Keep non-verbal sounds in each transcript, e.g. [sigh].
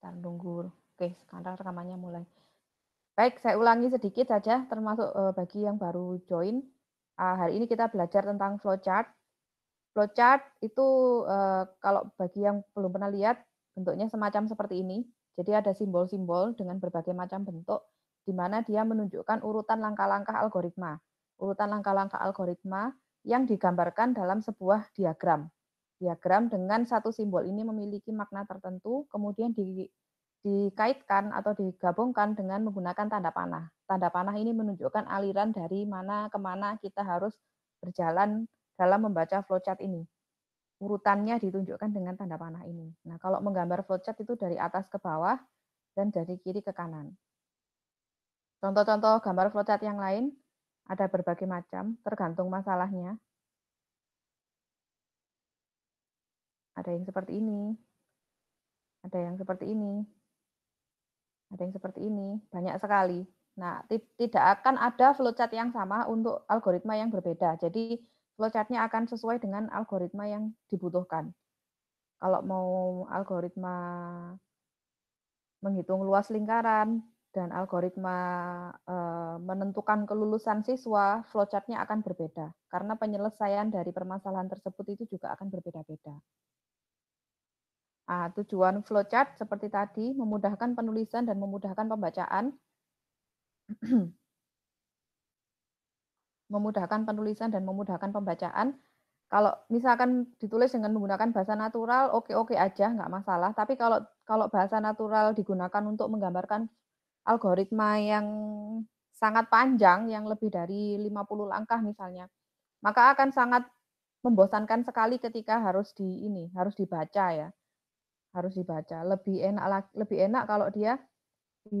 Bentar tunggu. Oke, sekarang rekamannya mulai. Baik, saya ulangi sedikit saja, termasuk eh, bagi yang baru join. Ah, hari ini kita belajar tentang flowchart. Flowchart itu eh, kalau bagi yang belum pernah lihat, bentuknya semacam seperti ini. Jadi ada simbol-simbol dengan berbagai macam bentuk, di mana dia menunjukkan urutan langkah-langkah algoritma. Urutan langkah-langkah algoritma yang digambarkan dalam sebuah diagram diagram dengan satu simbol ini memiliki makna tertentu, kemudian di, dikaitkan atau digabungkan dengan menggunakan tanda panah. Tanda panah ini menunjukkan aliran dari mana ke mana kita harus berjalan dalam membaca flowchart ini. Urutannya ditunjukkan dengan tanda panah ini. Nah, kalau menggambar flowchart itu dari atas ke bawah dan dari kiri ke kanan. Contoh-contoh gambar flowchart yang lain ada berbagai macam, tergantung masalahnya. Ada yang seperti ini. Ada yang seperti ini. Ada yang seperti ini. Banyak sekali. Nah, tidak akan ada flowchart yang sama untuk algoritma yang berbeda. Jadi flowchartnya akan sesuai dengan algoritma yang dibutuhkan. Kalau mau algoritma menghitung luas lingkaran dan algoritma eh, menentukan kelulusan siswa, flowchartnya akan berbeda karena penyelesaian dari permasalahan tersebut itu juga akan berbeda-beda. Nah, tujuan flowchart seperti tadi memudahkan penulisan dan memudahkan pembacaan. [clears throat] memudahkan penulisan dan memudahkan pembacaan. Kalau misalkan ditulis dengan menggunakan bahasa natural, oke-oke aja, nggak masalah. Tapi kalau kalau bahasa natural digunakan untuk menggambarkan algoritma yang sangat panjang, yang lebih dari 50 langkah misalnya, maka akan sangat membosankan sekali ketika harus di ini, harus dibaca ya harus dibaca. Lebih enak lebih enak kalau dia di,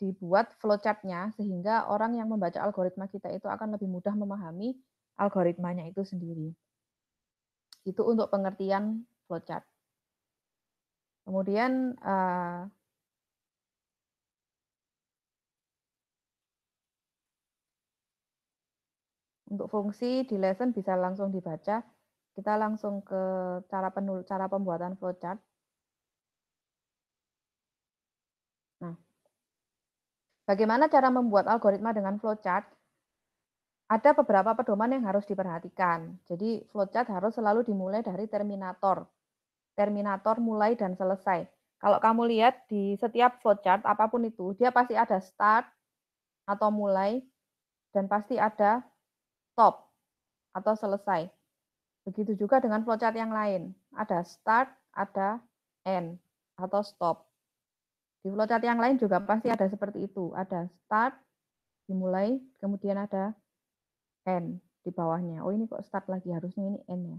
dibuat flowchartnya sehingga orang yang membaca algoritma kita itu akan lebih mudah memahami algoritmanya itu sendiri. Itu untuk pengertian flowchart. Kemudian uh, untuk fungsi di lesson bisa langsung dibaca kita langsung ke cara penul cara pembuatan flowchart. Nah, bagaimana cara membuat algoritma dengan flowchart? Ada beberapa pedoman yang harus diperhatikan. Jadi flowchart harus selalu dimulai dari terminator. Terminator mulai dan selesai. Kalau kamu lihat di setiap flowchart apapun itu, dia pasti ada start atau mulai dan pasti ada stop atau selesai. Begitu juga dengan flowchart yang lain. Ada start, ada end, atau stop. Di flowchart yang lain juga pasti ada seperti itu. Ada start, dimulai, kemudian ada end di bawahnya. Oh ini kok start lagi, harusnya ini end ya.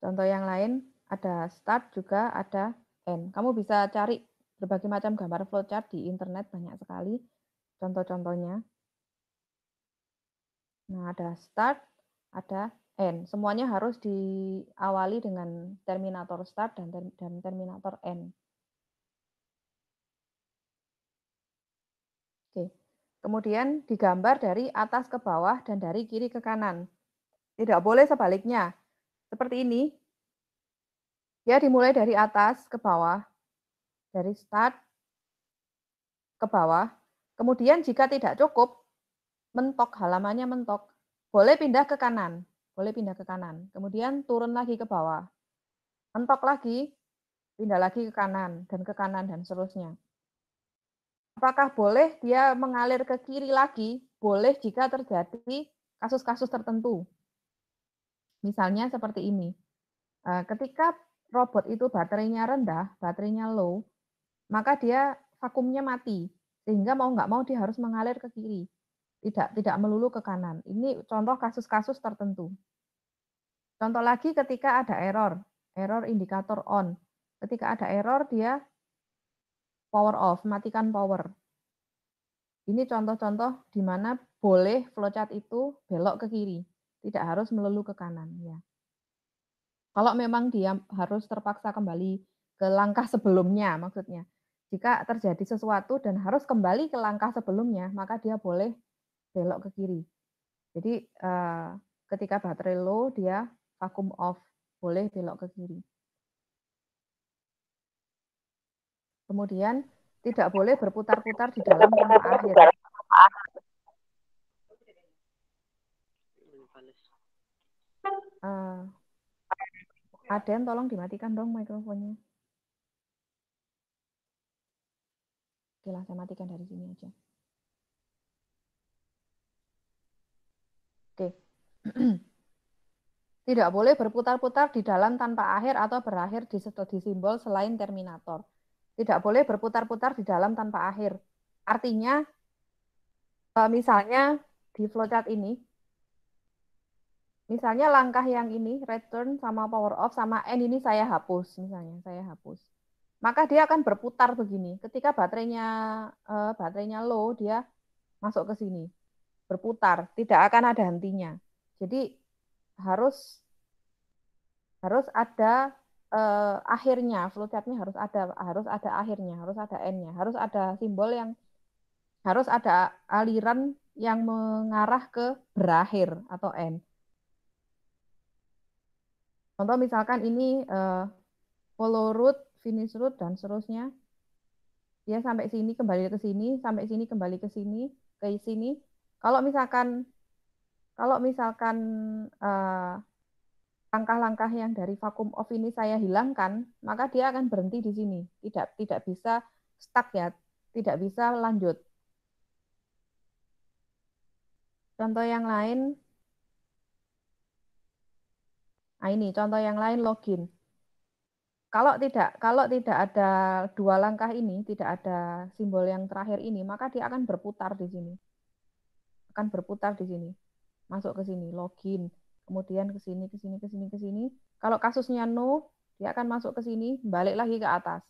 Contoh yang lain, ada start juga, ada end. Kamu bisa cari berbagai macam gambar flowchart di internet banyak sekali contoh-contohnya. Nah, ada start, ada end. Semuanya harus diawali dengan terminator start dan, ter dan terminator end. Oke. Kemudian digambar dari atas ke bawah dan dari kiri ke kanan. Tidak boleh sebaliknya. Seperti ini. Ya, dimulai dari atas ke bawah. Dari start ke bawah. Kemudian jika tidak cukup, mentok, halamannya mentok, boleh pindah ke kanan, boleh pindah ke kanan. Kemudian turun lagi ke bawah, mentok lagi, pindah lagi ke kanan, dan ke kanan, dan seterusnya. Apakah boleh dia mengalir ke kiri lagi? Boleh jika terjadi kasus-kasus tertentu. Misalnya seperti ini. Eh, ketika robot itu baterainya rendah, baterainya low, maka dia vakumnya mati. Sehingga mau nggak mau dia harus mengalir ke kiri tidak tidak melulu ke kanan. Ini contoh kasus-kasus tertentu. Contoh lagi ketika ada error, error indikator on. Ketika ada error dia power off, matikan power. Ini contoh-contoh di mana boleh flowchart itu belok ke kiri, tidak harus melulu ke kanan ya. Kalau memang dia harus terpaksa kembali ke langkah sebelumnya maksudnya. Jika terjadi sesuatu dan harus kembali ke langkah sebelumnya, maka dia boleh belok ke kiri. Jadi eh, ketika baterai low dia vakum off, boleh belok ke kiri. Kemudian tidak boleh berputar-putar di dalam koma akhir. Uh, eh, Aden tolong dimatikan dong mikrofonnya. Oke matikan dari sini aja. Oke. [clears throat] Tidak boleh berputar-putar di dalam tanpa akhir atau berakhir di, di simbol selain terminator. Tidak boleh berputar-putar di dalam tanpa akhir. Artinya, eh, misalnya di flowchart ini, misalnya langkah yang ini, return sama power off sama n ini saya hapus, misalnya saya hapus. Maka dia akan berputar begini. Ketika baterainya eh, baterainya low, dia masuk ke sini berputar, tidak akan ada hentinya. Jadi harus harus ada eh, akhirnya, flowchartnya harus ada, harus ada akhirnya, harus ada endnya, harus ada simbol yang harus ada aliran yang mengarah ke berakhir atau end. Contoh misalkan ini eh, follow route, finish root dan seterusnya. Dia sampai sini kembali ke sini, sampai sini kembali ke sini, ke sini, kalau misalkan kalau misalkan langkah eh, langkah-langkah yang dari vakum off ini saya hilangkan, maka dia akan berhenti di sini. Tidak tidak bisa stuck ya, tidak bisa lanjut. Contoh yang lain, nah ini contoh yang lain login. Kalau tidak kalau tidak ada dua langkah ini, tidak ada simbol yang terakhir ini, maka dia akan berputar di sini akan berputar di sini. Masuk ke sini, login, kemudian ke sini, ke sini, ke sini, ke sini. Kalau kasusnya no, dia akan masuk ke sini, balik lagi ke atas.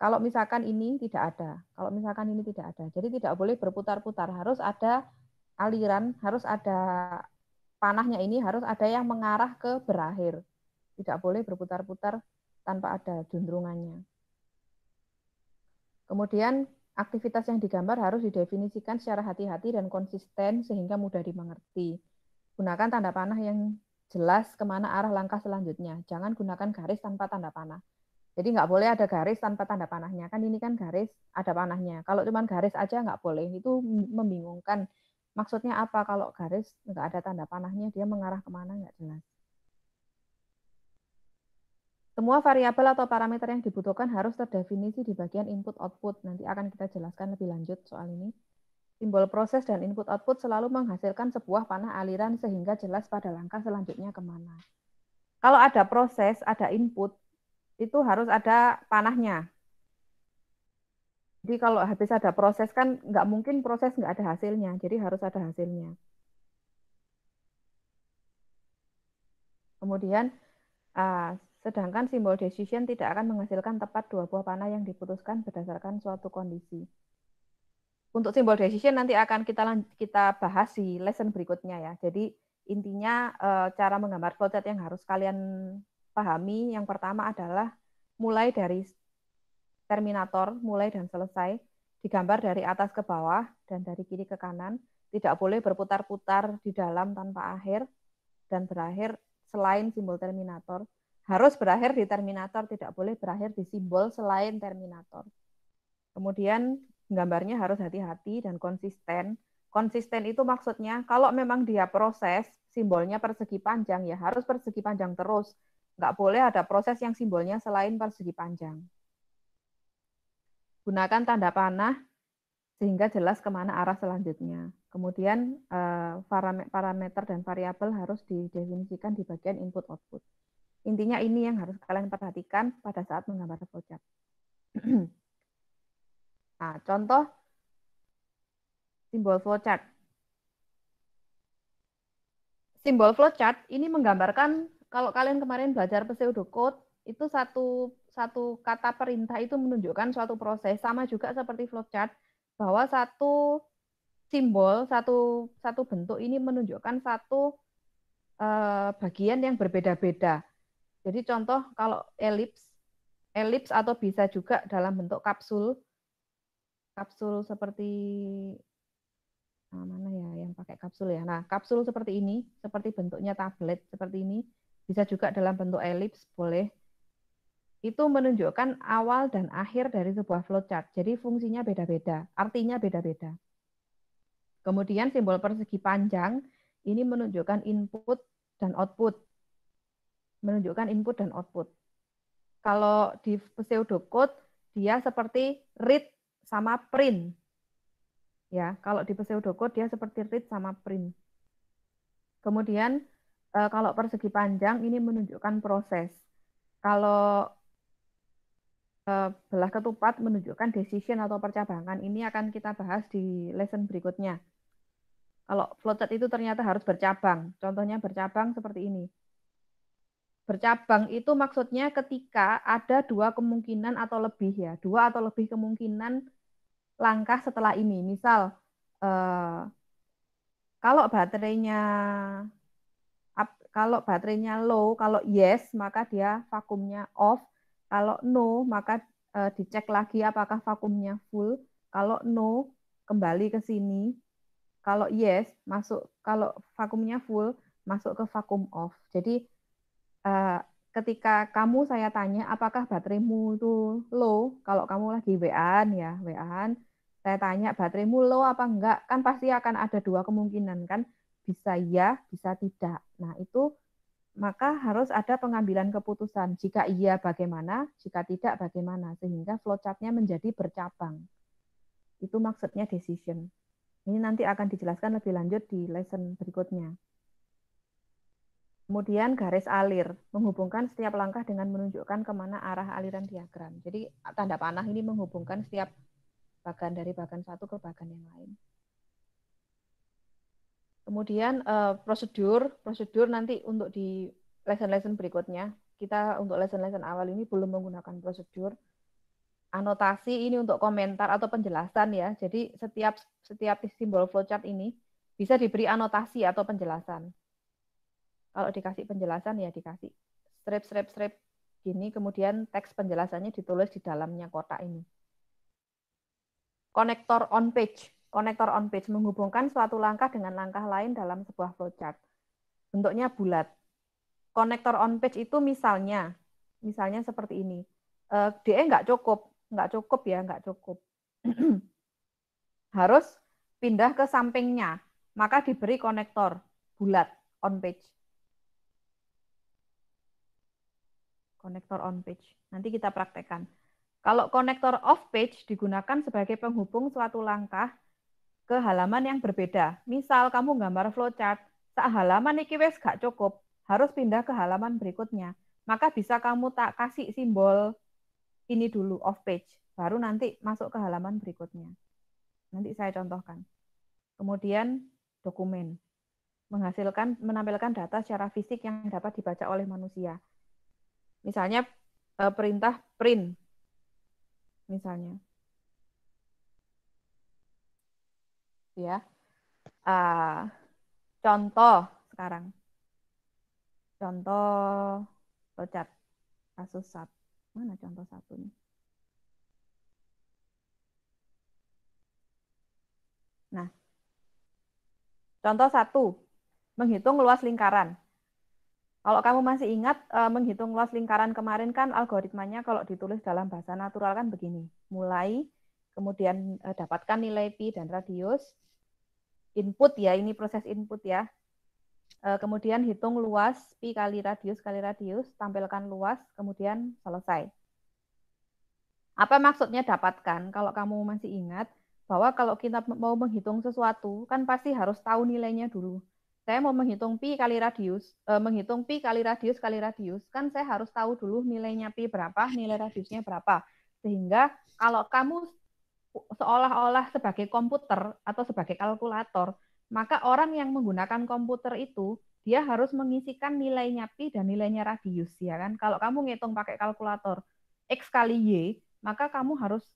Kalau misalkan ini tidak ada, kalau misalkan ini tidak ada. Jadi tidak boleh berputar-putar, harus ada aliran, harus ada panahnya ini, harus ada yang mengarah ke berakhir. Tidak boleh berputar-putar tanpa ada jundrungannya. Kemudian Aktivitas yang digambar harus didefinisikan secara hati-hati dan konsisten sehingga mudah dimengerti. Gunakan tanda panah yang jelas kemana arah langkah selanjutnya. Jangan gunakan garis tanpa tanda panah. Jadi nggak boleh ada garis tanpa tanda panahnya. Kan ini kan garis ada panahnya. Kalau cuma garis aja nggak boleh. Itu membingungkan. Maksudnya apa kalau garis nggak ada tanda panahnya, dia mengarah kemana nggak jelas. Semua variabel atau parameter yang dibutuhkan harus terdefinisi di bagian input-output. Nanti akan kita jelaskan lebih lanjut soal ini. Simbol proses dan input-output selalu menghasilkan sebuah panah aliran sehingga jelas pada langkah selanjutnya kemana. Kalau ada proses, ada input, itu harus ada panahnya. Jadi kalau habis ada proses kan nggak mungkin proses nggak ada hasilnya, jadi harus ada hasilnya. Kemudian ah, Sedangkan simbol decision tidak akan menghasilkan tepat dua buah panah yang diputuskan berdasarkan suatu kondisi. Untuk simbol decision nanti akan kita kita bahas di lesson berikutnya ya. Jadi intinya eh, cara menggambar flowchart yang harus kalian pahami yang pertama adalah mulai dari terminator, mulai dan selesai, digambar dari atas ke bawah dan dari kiri ke kanan, tidak boleh berputar-putar di dalam tanpa akhir dan berakhir selain simbol terminator harus berakhir di terminator, tidak boleh berakhir di simbol selain terminator. Kemudian gambarnya harus hati-hati dan konsisten. Konsisten itu maksudnya kalau memang dia proses simbolnya persegi panjang ya harus persegi panjang terus. Nggak boleh ada proses yang simbolnya selain persegi panjang. Gunakan tanda panah sehingga jelas kemana arah selanjutnya. Kemudian eh, parameter dan variabel harus didefinisikan di bagian input-output. Intinya ini yang harus kalian perhatikan pada saat menggambar flowchart. [clears throat] nah, contoh simbol flowchart. Simbol flowchart ini menggambarkan kalau kalian kemarin belajar pseudocode itu satu satu kata perintah itu menunjukkan suatu proses sama juga seperti flowchart bahwa satu simbol satu satu bentuk ini menunjukkan satu uh, bagian yang berbeda-beda jadi contoh kalau elips, elips atau bisa juga dalam bentuk kapsul, kapsul seperti ah, mana ya yang pakai kapsul ya. Nah kapsul seperti ini, seperti bentuknya tablet seperti ini, bisa juga dalam bentuk elips boleh. Itu menunjukkan awal dan akhir dari sebuah flowchart. Jadi fungsinya beda-beda, artinya beda-beda. Kemudian simbol persegi panjang ini menunjukkan input dan output menunjukkan input dan output. Kalau di pseudocode dia seperti read sama print. Ya, kalau di pseudocode dia seperti read sama print. Kemudian eh, kalau persegi panjang ini menunjukkan proses. Kalau eh, belah ketupat menunjukkan decision atau percabangan. Ini akan kita bahas di lesson berikutnya. Kalau flowchart itu ternyata harus bercabang. Contohnya bercabang seperti ini. Bercabang itu maksudnya ketika ada dua kemungkinan atau lebih ya, dua atau lebih kemungkinan langkah setelah ini. Misal eh, kalau baterainya kalau baterainya low, kalau yes maka dia vakumnya off, kalau no maka eh, dicek lagi apakah vakumnya full, kalau no kembali ke sini, kalau yes masuk kalau vakumnya full masuk ke vakum off. Jadi uh, ketika kamu saya tanya apakah baterimu itu low kalau kamu lagi wa ya wa saya tanya baterimu low apa enggak kan pasti akan ada dua kemungkinan kan bisa iya bisa tidak nah itu maka harus ada pengambilan keputusan jika iya bagaimana jika tidak bagaimana sehingga flowchartnya menjadi bercabang itu maksudnya decision ini nanti akan dijelaskan lebih lanjut di lesson berikutnya Kemudian garis alir menghubungkan setiap langkah dengan menunjukkan kemana arah aliran diagram. Jadi tanda panah ini menghubungkan setiap bagan dari bagan satu ke bagan yang lain. Kemudian uh, prosedur, prosedur nanti untuk di lesson-lesson berikutnya kita untuk lesson-lesson awal ini belum menggunakan prosedur. Anotasi ini untuk komentar atau penjelasan ya. Jadi setiap setiap simbol flowchart ini bisa diberi anotasi atau penjelasan kalau dikasih penjelasan ya dikasih strip strip strip gini kemudian teks penjelasannya ditulis di dalamnya kotak ini konektor on page konektor on page menghubungkan suatu langkah dengan langkah lain dalam sebuah flowchart bentuknya bulat konektor on page itu misalnya misalnya seperti ini uh, eh, DE nggak cukup nggak cukup ya nggak cukup [clears throat] harus pindah ke sampingnya maka diberi konektor bulat on page konektor on page. Nanti kita praktekkan. Kalau konektor off page digunakan sebagai penghubung suatu langkah ke halaman yang berbeda. Misal kamu gambar flowchart, tak halaman iki wes gak cukup, harus pindah ke halaman berikutnya. Maka bisa kamu tak kasih simbol ini dulu off page, baru nanti masuk ke halaman berikutnya. Nanti saya contohkan. Kemudian dokumen menghasilkan menampilkan data secara fisik yang dapat dibaca oleh manusia. Misalnya e, perintah print. Misalnya. Ya. Uh, contoh sekarang. Contoh locat kasus satu. Mana contoh satu ini? Nah, contoh satu, menghitung luas lingkaran. Kalau kamu masih ingat eh, menghitung luas lingkaran kemarin kan algoritmanya kalau ditulis dalam bahasa natural kan begini. Mulai, kemudian eh, dapatkan nilai pi dan radius. Input ya, ini proses input ya. Eh, kemudian hitung luas pi kali radius kali radius, tampilkan luas, kemudian selesai. Apa maksudnya dapatkan? Kalau kamu masih ingat bahwa kalau kita mau menghitung sesuatu kan pasti harus tahu nilainya dulu saya mau menghitung pi kali radius, eh, menghitung pi kali radius kali radius, kan saya harus tahu dulu nilainya pi berapa, nilai radiusnya berapa. Sehingga kalau kamu seolah-olah sebagai komputer atau sebagai kalkulator, maka orang yang menggunakan komputer itu dia harus mengisikan nilainya pi dan nilainya radius ya kan. Kalau kamu ngitung pakai kalkulator x kali y, maka kamu harus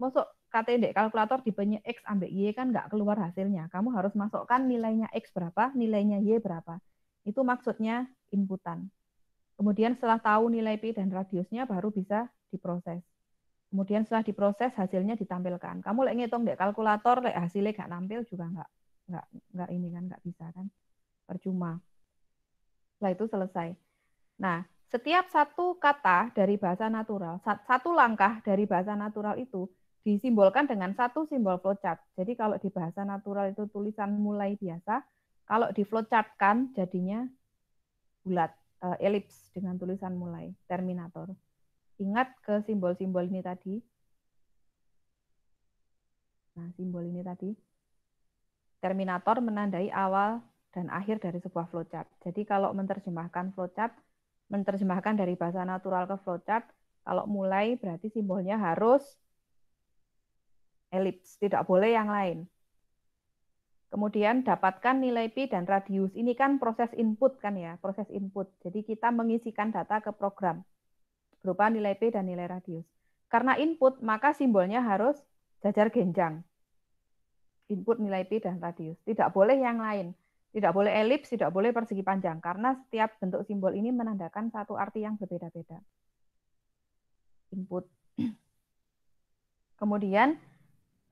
masuk KTD kalkulator dibanyak X ambil Y kan nggak keluar hasilnya. Kamu harus masukkan nilainya X berapa, nilainya Y berapa. Itu maksudnya inputan. Kemudian setelah tahu nilai P dan radiusnya baru bisa diproses. Kemudian setelah diproses hasilnya ditampilkan. Kamu lagi ngitung dek kalkulator lek hasilnya nggak nampil juga nggak nggak nggak ini kan nggak bisa kan percuma. Setelah itu selesai. Nah, setiap satu kata dari bahasa natural, satu langkah dari bahasa natural itu disimbolkan dengan satu simbol flowchart. Jadi kalau di bahasa natural itu tulisan mulai biasa, kalau di flowchart kan jadinya bulat, eh, elips dengan tulisan mulai, terminator. Ingat ke simbol-simbol ini tadi. Nah, simbol ini tadi. Terminator menandai awal dan akhir dari sebuah flowchart. Jadi kalau menerjemahkan flowchart, menerjemahkan dari bahasa natural ke flowchart, kalau mulai berarti simbolnya harus elips, tidak boleh yang lain. Kemudian dapatkan nilai pi dan radius. Ini kan proses input kan ya, proses input. Jadi kita mengisikan data ke program berupa nilai pi dan nilai radius. Karena input, maka simbolnya harus jajar genjang. Input nilai pi dan radius. Tidak boleh yang lain. Tidak boleh elips, tidak boleh persegi panjang. Karena setiap bentuk simbol ini menandakan satu arti yang berbeda-beda. Input. [clears throat] Kemudian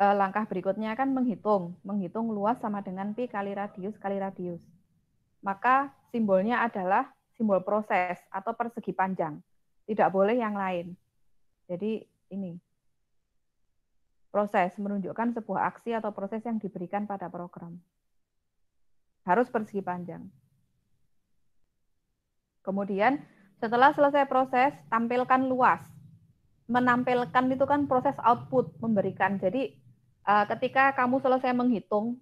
eh, langkah berikutnya kan menghitung, menghitung luas sama dengan pi kali radius kali radius. Maka simbolnya adalah simbol proses atau persegi panjang. Tidak boleh yang lain. Jadi ini proses menunjukkan sebuah aksi atau proses yang diberikan pada program. Harus persegi panjang. Kemudian setelah selesai proses, tampilkan luas. Menampilkan itu kan proses output memberikan. Jadi Eh, ketika kamu selesai menghitung,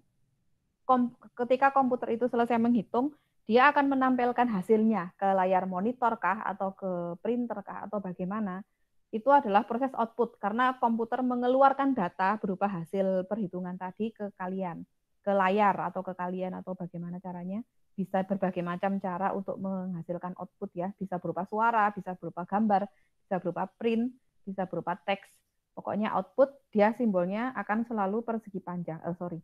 kom ketika komputer itu selesai menghitung, dia akan menampilkan hasilnya ke layar monitor kah atau ke printer kah atau bagaimana. Itu adalah proses output karena komputer mengeluarkan data berupa hasil perhitungan tadi ke kalian, ke layar atau ke kalian atau bagaimana caranya. Bisa berbagai macam cara untuk menghasilkan output ya, bisa berupa suara, bisa berupa gambar, bisa berupa print, bisa berupa teks Pokoknya output dia simbolnya akan selalu persegi panjang, eh, sorry,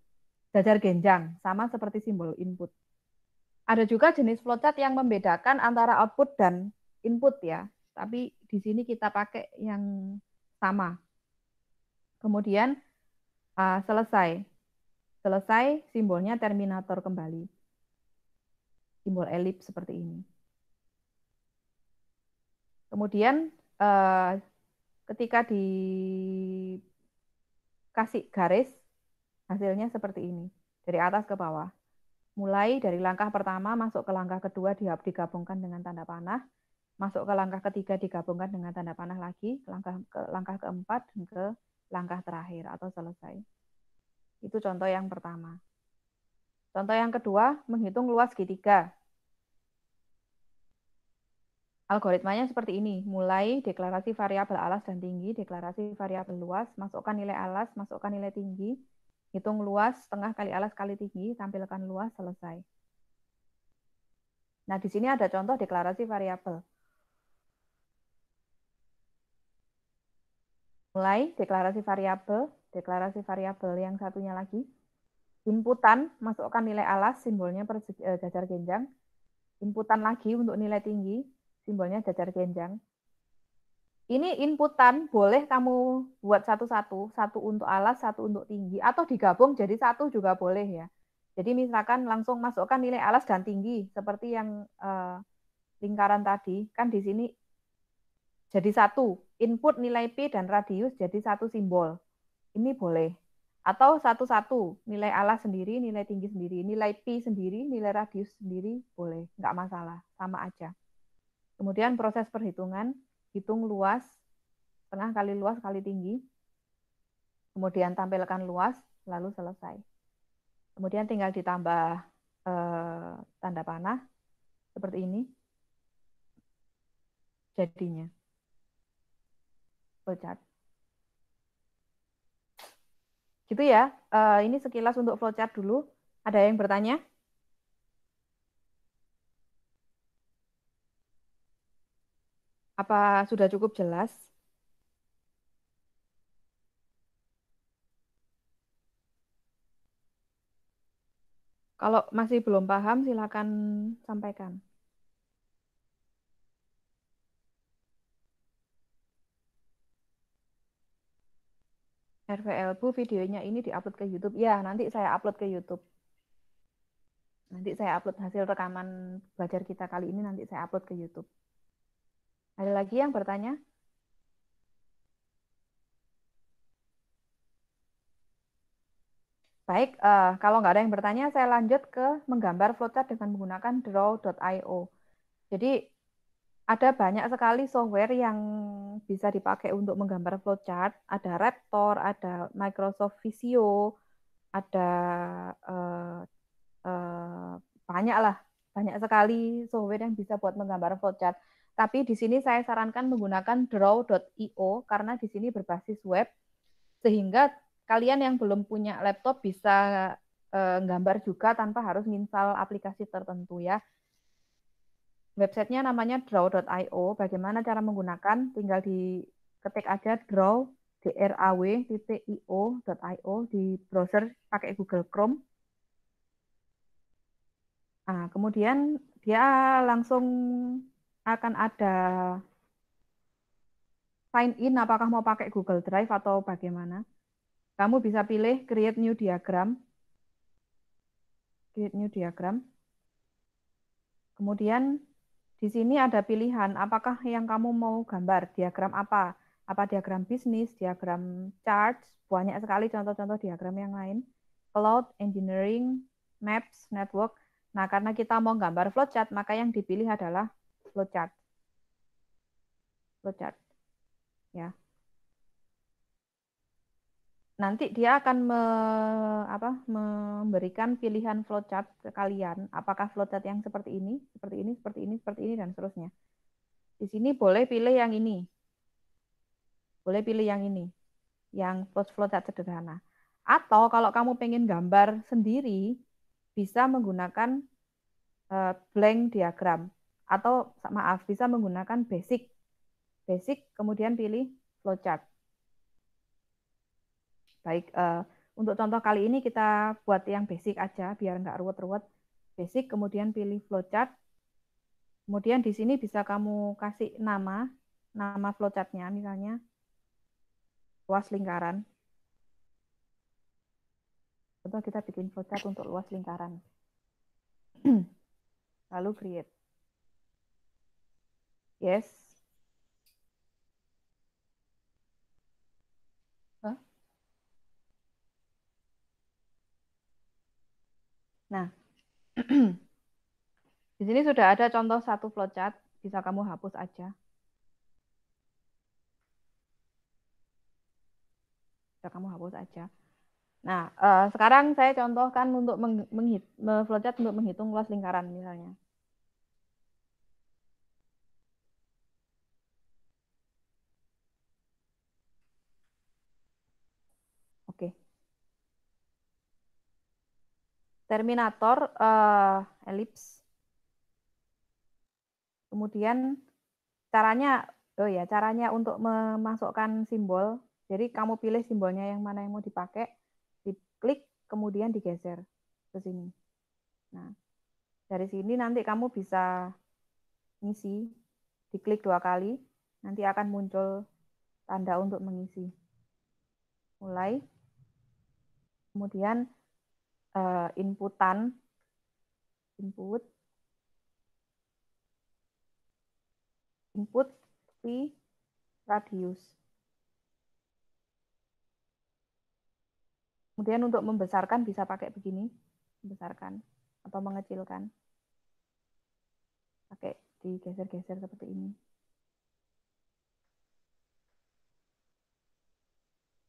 jajar genjang, sama seperti simbol input. Ada juga jenis flowchart yang membedakan antara output dan input ya, tapi di sini kita pakai yang sama. Kemudian uh, selesai. Selesai simbolnya terminator kembali. Simbol elips seperti ini. Kemudian uh, ketika dikasih garis hasilnya seperti ini dari atas ke bawah mulai dari langkah pertama masuk ke langkah kedua digabungkan dengan tanda panah masuk ke langkah ketiga digabungkan dengan tanda panah lagi langkah ke langkah keempat dan ke langkah terakhir atau selesai itu contoh yang pertama contoh yang kedua menghitung luas segitiga Algoritmanya seperti ini, mulai deklarasi variabel alas dan tinggi, deklarasi variabel luas, masukkan nilai alas, masukkan nilai tinggi, hitung luas, setengah kali alas kali tinggi, tampilkan luas, selesai. Nah, di sini ada contoh deklarasi variabel. Mulai deklarasi variabel, deklarasi variabel yang satunya lagi. Inputan, masukkan nilai alas, simbolnya per eh, jajar genjang. Inputan lagi untuk nilai tinggi, simbolnya jajar genjang. Ini inputan boleh kamu buat satu-satu, satu untuk alas, satu untuk tinggi, atau digabung jadi satu juga boleh ya. Jadi misalkan langsung masukkan nilai alas dan tinggi seperti yang eh, lingkaran tadi, kan di sini jadi satu input nilai p dan radius jadi satu simbol. Ini boleh atau satu-satu nilai alas sendiri, nilai tinggi sendiri, nilai pi sendiri, nilai radius sendiri boleh, nggak masalah, sama aja. Kemudian proses perhitungan, hitung luas, tengah kali luas kali tinggi, kemudian tampilkan luas, lalu selesai. Kemudian tinggal ditambah eh, tanda panah seperti ini jadinya. Flowchart. Gitu ya, eh, ini sekilas untuk flowchart dulu. Ada yang bertanya? Apa sudah cukup jelas? Kalau masih belum paham, silakan sampaikan. RVL Bu, videonya ini diupload ke YouTube. Ya, nanti saya upload ke YouTube. Nanti saya upload hasil rekaman belajar kita kali ini nanti saya upload ke YouTube. Ada lagi yang bertanya? Baik, uh, kalau nggak ada yang bertanya, saya lanjut ke menggambar flowchart dengan menggunakan draw.io. Jadi, ada banyak sekali software yang bisa dipakai untuk menggambar flowchart. Ada Raptor, ada Microsoft Visio, ada uh, uh, banyak lah, banyak sekali software yang bisa buat menggambar flowchart. Tapi di sini saya sarankan menggunakan draw.io karena di sini berbasis web sehingga kalian yang belum punya laptop bisa eh, gambar juga tanpa harus install aplikasi tertentu ya. Websitenya namanya draw.io. Bagaimana cara menggunakan? Tinggal diketik aja draw draw.io.io di browser pakai Google Chrome. Nah, kemudian dia langsung akan ada sign in apakah mau pakai Google Drive atau bagaimana. Kamu bisa pilih create new diagram. Create new diagram. Kemudian di sini ada pilihan apakah yang kamu mau gambar, diagram apa? Apa diagram bisnis, diagram chart, banyak sekali contoh-contoh diagram yang lain. Cloud, engineering, maps, network. Nah, karena kita mau gambar flowchart, maka yang dipilih adalah flowchart. Flowchart. Ya. Nanti dia akan me, apa, memberikan pilihan flowchart ke kalian. Apakah flowchart yang seperti ini, seperti ini, seperti ini, seperti ini, dan seterusnya. Di sini boleh pilih yang ini. Boleh pilih yang ini. Yang flowchart sederhana. Atau kalau kamu pengen gambar sendiri, bisa menggunakan eh, blank diagram atau maaf bisa menggunakan basic basic kemudian pilih flowchart baik uh, untuk contoh kali ini kita buat yang basic aja biar nggak ruwet-ruwet basic kemudian pilih flowchart kemudian di sini bisa kamu kasih nama nama flowchartnya misalnya luas lingkaran contoh kita bikin flowchart untuk luas lingkaran [clears throat] lalu create Yes. Huh? Nah, [clears throat] di sini sudah ada contoh satu flowchart, bisa kamu hapus aja. Bisa kamu hapus aja. Nah, uh, sekarang saya contohkan untuk menghitung flowchart untuk menghitung luas lingkaran misalnya. terminator uh, eh, elips. Kemudian caranya, oh ya, caranya untuk memasukkan simbol. Jadi kamu pilih simbolnya yang mana yang mau dipakai, diklik, kemudian digeser ke sini. Nah, dari sini nanti kamu bisa ngisi, diklik dua kali, nanti akan muncul tanda untuk mengisi. Mulai. Kemudian uh, inputan input input v radius. Kemudian untuk membesarkan bisa pakai begini, membesarkan atau mengecilkan. Pakai digeser-geser seperti ini.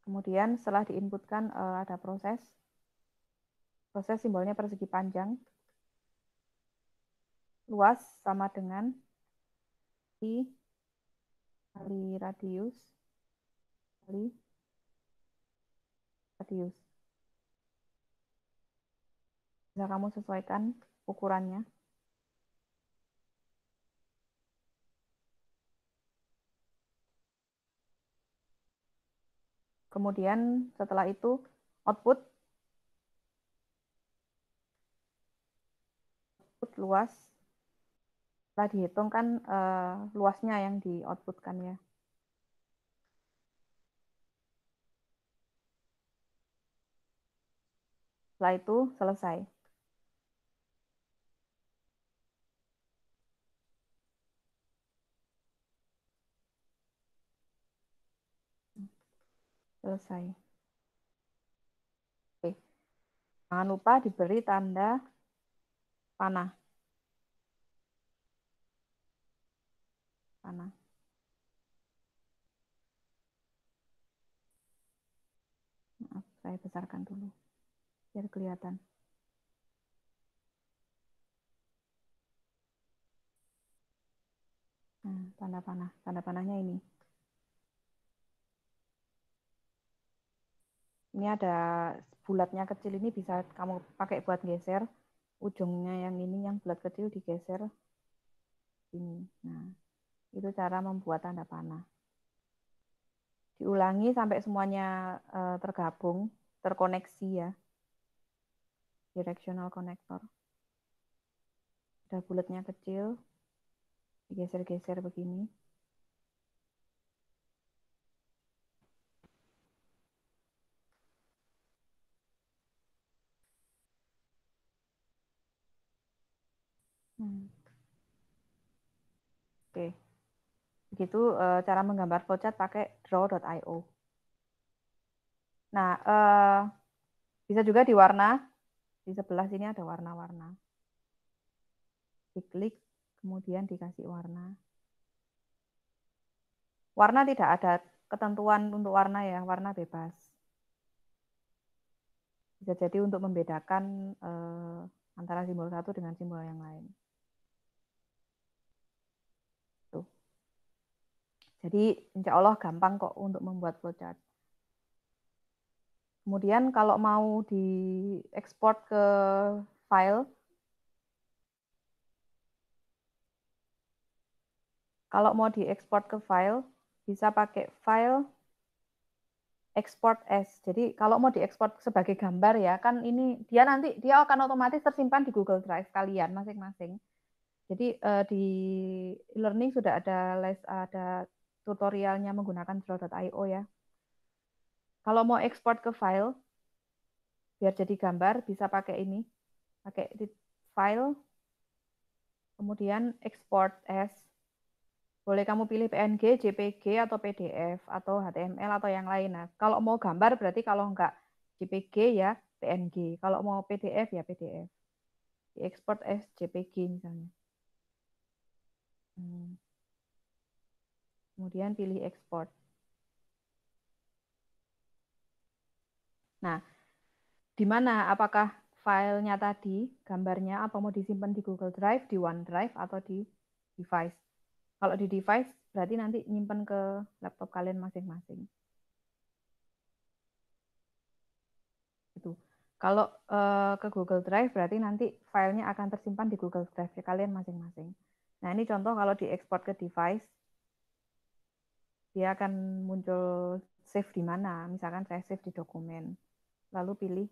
Kemudian setelah diinputkan eh, ada proses proses simbolnya persegi panjang. Luas sama dengan I kali radius kali radius. Bisa kamu sesuaikan ukurannya. Kemudian setelah itu output luas setelah dihitung kan uh, luasnya yang di outputkan ya. Setelah itu selesai. Selesai. Oke. Jangan lupa diberi tanda panah. sana. Maaf, saya besarkan dulu biar kelihatan. Nah, tanda panah. Tanda panahnya ini. Ini ada bulatnya kecil ini bisa kamu pakai buat geser. Ujungnya yang ini yang bulat kecil digeser ini. Nah, itu cara membuat tanda panah. Diulangi sampai semuanya e, tergabung, terkoneksi ya. Directional connector. Ada bulatnya kecil, digeser-geser begini. Hmm. Oke. Okay gitu uh, cara menggambar flowchart pakai draw.io. Nah, uh, bisa juga di warna. Di sebelah sini ada warna-warna. Diklik, kemudian dikasih warna. Warna tidak ada ketentuan untuk warna ya, warna bebas. Bisa jadi untuk membedakan eh, antara simbol satu dengan simbol yang lain. Jadi insya Allah gampang kok untuk membuat flowchart. Kemudian kalau mau di diekspor ke file, kalau mau di diekspor ke file, bisa pakai file export as. Jadi kalau mau diekspor sebagai gambar ya, kan ini dia nanti dia akan otomatis tersimpan di Google Drive kalian masing-masing. Jadi eh, di e-learning sudah ada les ada tutorialnya menggunakan draw.io ya. Kalau mau export ke file, biar jadi gambar, bisa pakai ini. Pakai file, kemudian export as. Boleh kamu pilih PNG, JPG, atau PDF, atau HTML, atau yang lain. Nah, kalau mau gambar berarti kalau enggak JPG ya PNG. Kalau mau PDF ya PDF. Di export as JPG misalnya. Hmm. Kemudian pilih export. Nah, di mana apakah filenya tadi, gambarnya apa mau disimpan di Google Drive, di OneDrive atau di device. Kalau di device berarti nanti nyimpan ke laptop kalian masing-masing. Itu. Kalau eh, ke Google Drive berarti nanti filenya akan tersimpan di Google Drive kalian masing-masing. Nah ini contoh kalau diekspor ke device, dia akan muncul save di mana. Misalkan saya save di dokumen, lalu pilih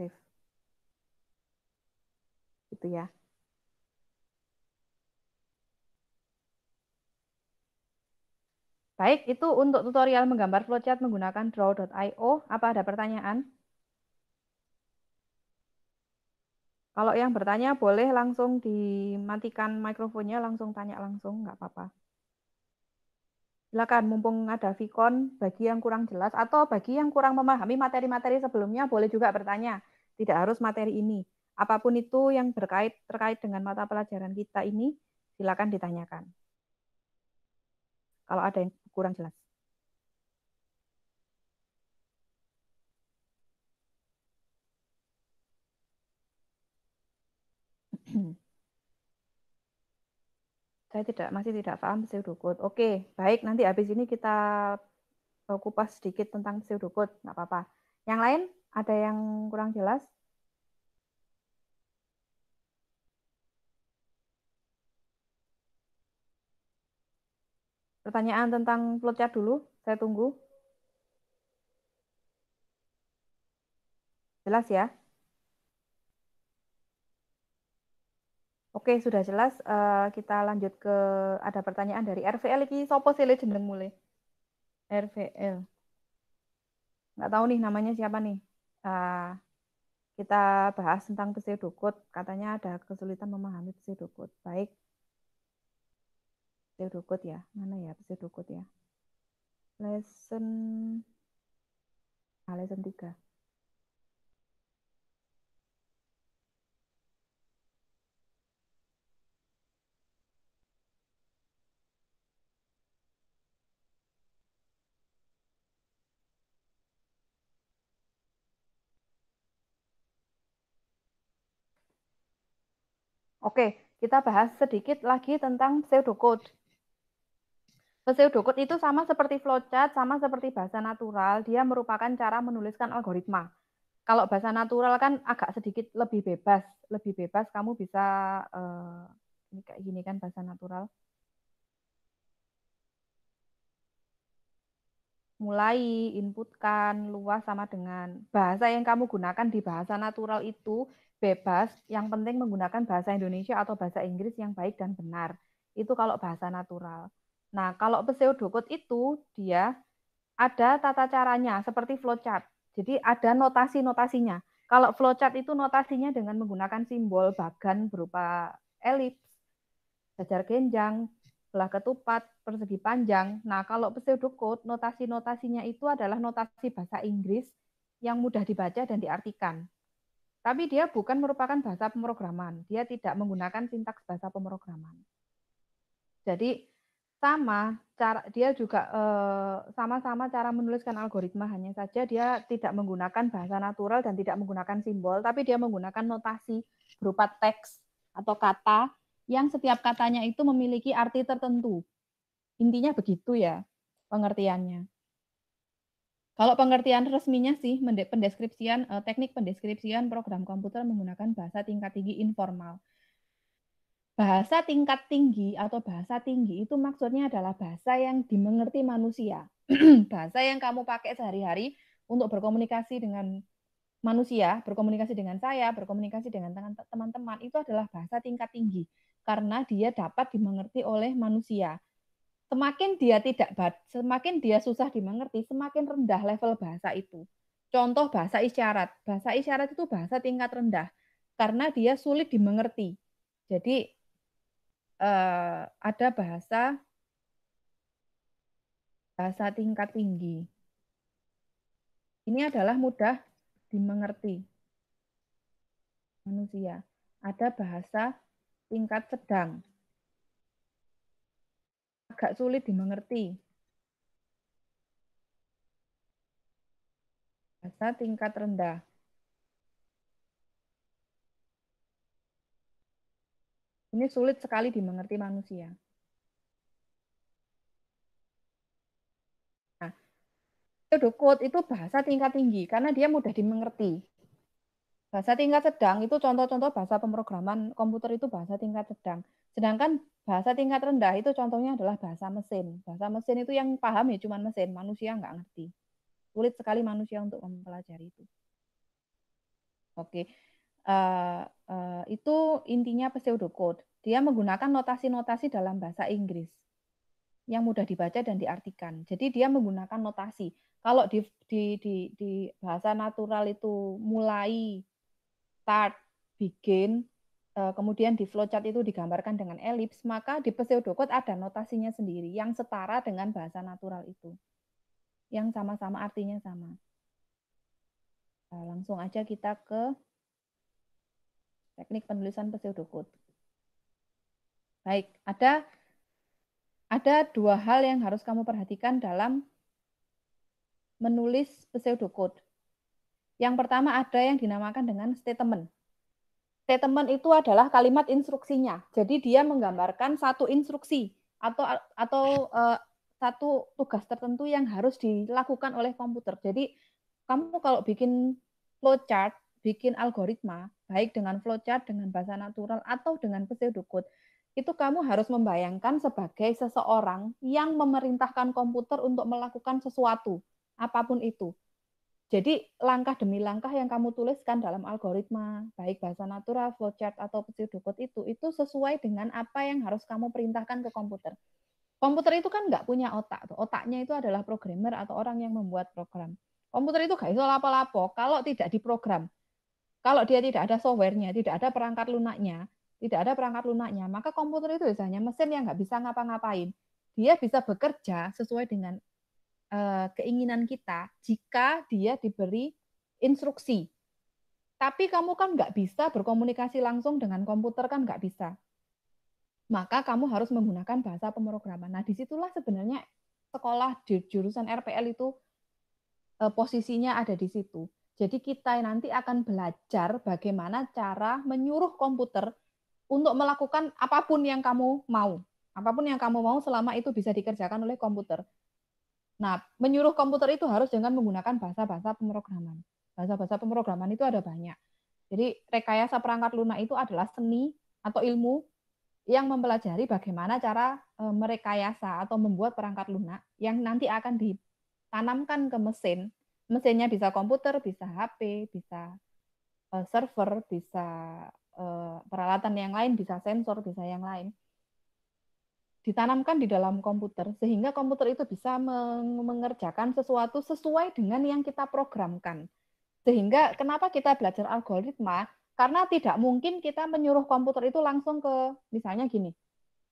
save. Gitu ya. Baik, itu untuk tutorial menggambar flowchart menggunakan draw.io. Apa ada pertanyaan? Kalau yang bertanya boleh langsung dimatikan mikrofonnya, langsung tanya langsung, nggak apa-apa. Silakan, mumpung ada Vicon, bagi yang kurang jelas atau bagi yang kurang memahami materi-materi sebelumnya boleh juga bertanya. Tidak harus materi ini. Apapun itu yang berkait terkait dengan mata pelajaran kita ini, silakan ditanyakan. Kalau ada yang kurang jelas. hmm [clears throat] Saya tidak masih tidak paham pseudocode. Oke, baik. Nanti habis ini kita eh, kupas sedikit tentang pseudocode, nggak apa-apa. Yang lain ada yang kurang jelas? Pertanyaan tentang flowchart dulu, saya tunggu. Jelas ya? Oke, sudah jelas. Uh, kita lanjut ke ada pertanyaan dari RVL iki sopo sih jeneng mulai? RVL. Nggak tahu nih namanya siapa nih. Uh, kita bahas tentang pseudocode. Katanya ada kesulitan memahami pseudocode. Baik. Pseudocode ya. Mana ya pseudocode ya? Lesson ah, lesson 3. Oke, kita bahas sedikit lagi tentang pseudocode. Pseudocode itu sama seperti flowchart, sama seperti bahasa natural, dia merupakan cara menuliskan algoritma. Kalau bahasa natural kan agak sedikit lebih bebas, lebih bebas kamu bisa eh, ini kayak gini kan bahasa natural. Mulai, inputkan, luas sama dengan bahasa yang kamu gunakan di bahasa natural itu bebas, yang penting menggunakan bahasa Indonesia atau bahasa Inggris yang baik dan benar. Itu kalau bahasa natural. Nah, kalau pseudocode itu dia ada tata caranya seperti flowchart. Jadi ada notasi-notasinya. Kalau flowchart itu notasinya dengan menggunakan simbol bagan berupa elips, jajar genjang, belah ketupat, persegi panjang. Nah, kalau pseudocode, notasi-notasinya itu adalah notasi bahasa Inggris yang mudah dibaca dan diartikan. Tapi dia bukan merupakan bahasa pemrograman. Dia tidak menggunakan sintaks bahasa pemrograman. Jadi sama cara dia juga eh, sama-sama eh, cara menuliskan algoritma hanya saja dia tidak menggunakan bahasa natural dan tidak menggunakan simbol tapi dia menggunakan notasi berupa teks atau kata yang setiap katanya itu memiliki arti tertentu intinya begitu ya pengertiannya kalau pengertian resminya sih pendeskripsian eh, teknik pendeskripsian program komputer menggunakan bahasa tingkat tinggi informal. Bahasa tingkat tinggi atau bahasa tinggi itu maksudnya adalah bahasa yang dimengerti manusia. [clears throat] bahasa yang kamu pakai sehari-hari untuk berkomunikasi dengan manusia, berkomunikasi dengan saya, berkomunikasi dengan teman-teman itu adalah bahasa tingkat tinggi karena dia dapat dimengerti oleh manusia semakin dia tidak semakin dia susah dimengerti, semakin rendah level bahasa itu. Contoh bahasa isyarat. Bahasa isyarat itu bahasa tingkat rendah karena dia sulit dimengerti. Jadi eh, ada bahasa bahasa tingkat tinggi. Ini adalah mudah dimengerti manusia. Ada bahasa tingkat sedang agak sulit dimengerti. Bahasa tingkat rendah. Ini sulit sekali dimengerti manusia. Nah, itu bahasa tingkat tinggi karena dia mudah dimengerti. Bahasa tingkat sedang itu contoh-contoh bahasa pemrograman komputer itu bahasa tingkat sedang. Sedangkan bahasa tingkat rendah itu contohnya adalah bahasa mesin. Bahasa mesin itu yang paham ya cuman mesin, manusia nggak ngerti. Sulit sekali manusia untuk mempelajari itu. Oke, uh, uh, itu intinya pseudocode. Dia menggunakan notasi-notasi dalam bahasa Inggris yang mudah dibaca dan diartikan. Jadi dia menggunakan notasi. Kalau di, di, di, di bahasa natural itu mulai, start, begin, Eh, kemudian di flowchart itu digambarkan dengan elips, maka di pseudocode ada notasinya sendiri yang setara dengan bahasa natural itu. Yang sama-sama artinya sama. Eh, langsung aja kita ke teknik penulisan pseudocode. Baik, ada ada dua hal yang harus kamu perhatikan dalam menulis pseudocode. Yang pertama ada yang dinamakan dengan statement statement itu adalah kalimat instruksinya. Jadi dia menggambarkan satu instruksi atau atau uh, satu tugas tertentu yang harus dilakukan oleh komputer. Jadi kamu kalau bikin flowchart, bikin algoritma, baik dengan flowchart, dengan bahasa natural atau dengan pseudocode, itu kamu harus membayangkan sebagai seseorang yang memerintahkan komputer untuk melakukan sesuatu, apapun itu. Jadi langkah demi langkah yang kamu tuliskan dalam algoritma, baik bahasa natural, flowchart, atau pseudocode itu, itu sesuai dengan apa yang harus kamu perintahkan ke komputer. Komputer itu kan nggak punya otak. Tuh. Otaknya itu adalah programmer atau orang yang membuat program. Komputer itu nggak bisa lapo-lapo kalau tidak diprogram. Kalau dia tidak ada softwarenya, tidak ada perangkat lunaknya, tidak ada perangkat lunaknya, maka komputer itu hanya mesin yang nggak bisa ngapa-ngapain. Dia bisa bekerja sesuai dengan Eh, keinginan kita jika dia diberi instruksi. Tapi kamu kan nggak bisa berkomunikasi langsung dengan komputer kan nggak bisa. Maka kamu harus menggunakan bahasa pemrograman. Nah disitulah sebenarnya sekolah di jurusan RPL itu eh, posisinya ada di situ. Jadi kita nanti akan belajar bagaimana cara menyuruh komputer untuk melakukan apapun yang kamu mau. Apapun yang kamu mau selama itu bisa dikerjakan oleh komputer. Nah, menyuruh komputer itu harus dengan menggunakan bahasa-bahasa pemrograman. Bahasa-bahasa pemrograman itu ada banyak. Jadi rekayasa perangkat lunak itu adalah seni atau ilmu yang mempelajari bagaimana cara e, merekayasa atau membuat perangkat lunak yang nanti akan ditanamkan ke mesin. Mesinnya bisa komputer, bisa HP, bisa e, server, bisa e, peralatan yang lain, bisa sensor, bisa yang lain ditanamkan di dalam komputer sehingga komputer itu bisa mengerjakan sesuatu sesuai dengan yang kita programkan. Sehingga kenapa kita belajar algoritma? Karena tidak mungkin kita menyuruh komputer itu langsung ke misalnya gini.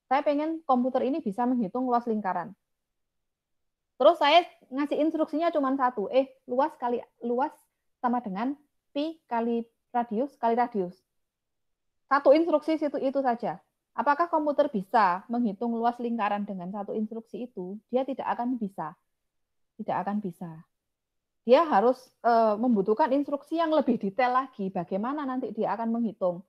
Saya pengen komputer ini bisa menghitung luas lingkaran. Terus saya ngasih instruksinya cuma satu, eh luas kali luas sama dengan pi kali radius kali radius. Satu instruksi situ itu saja Apakah komputer bisa menghitung luas lingkaran dengan satu instruksi itu? Dia tidak akan bisa. Tidak akan bisa. Dia harus eh, membutuhkan instruksi yang lebih detail lagi bagaimana nanti dia akan menghitung.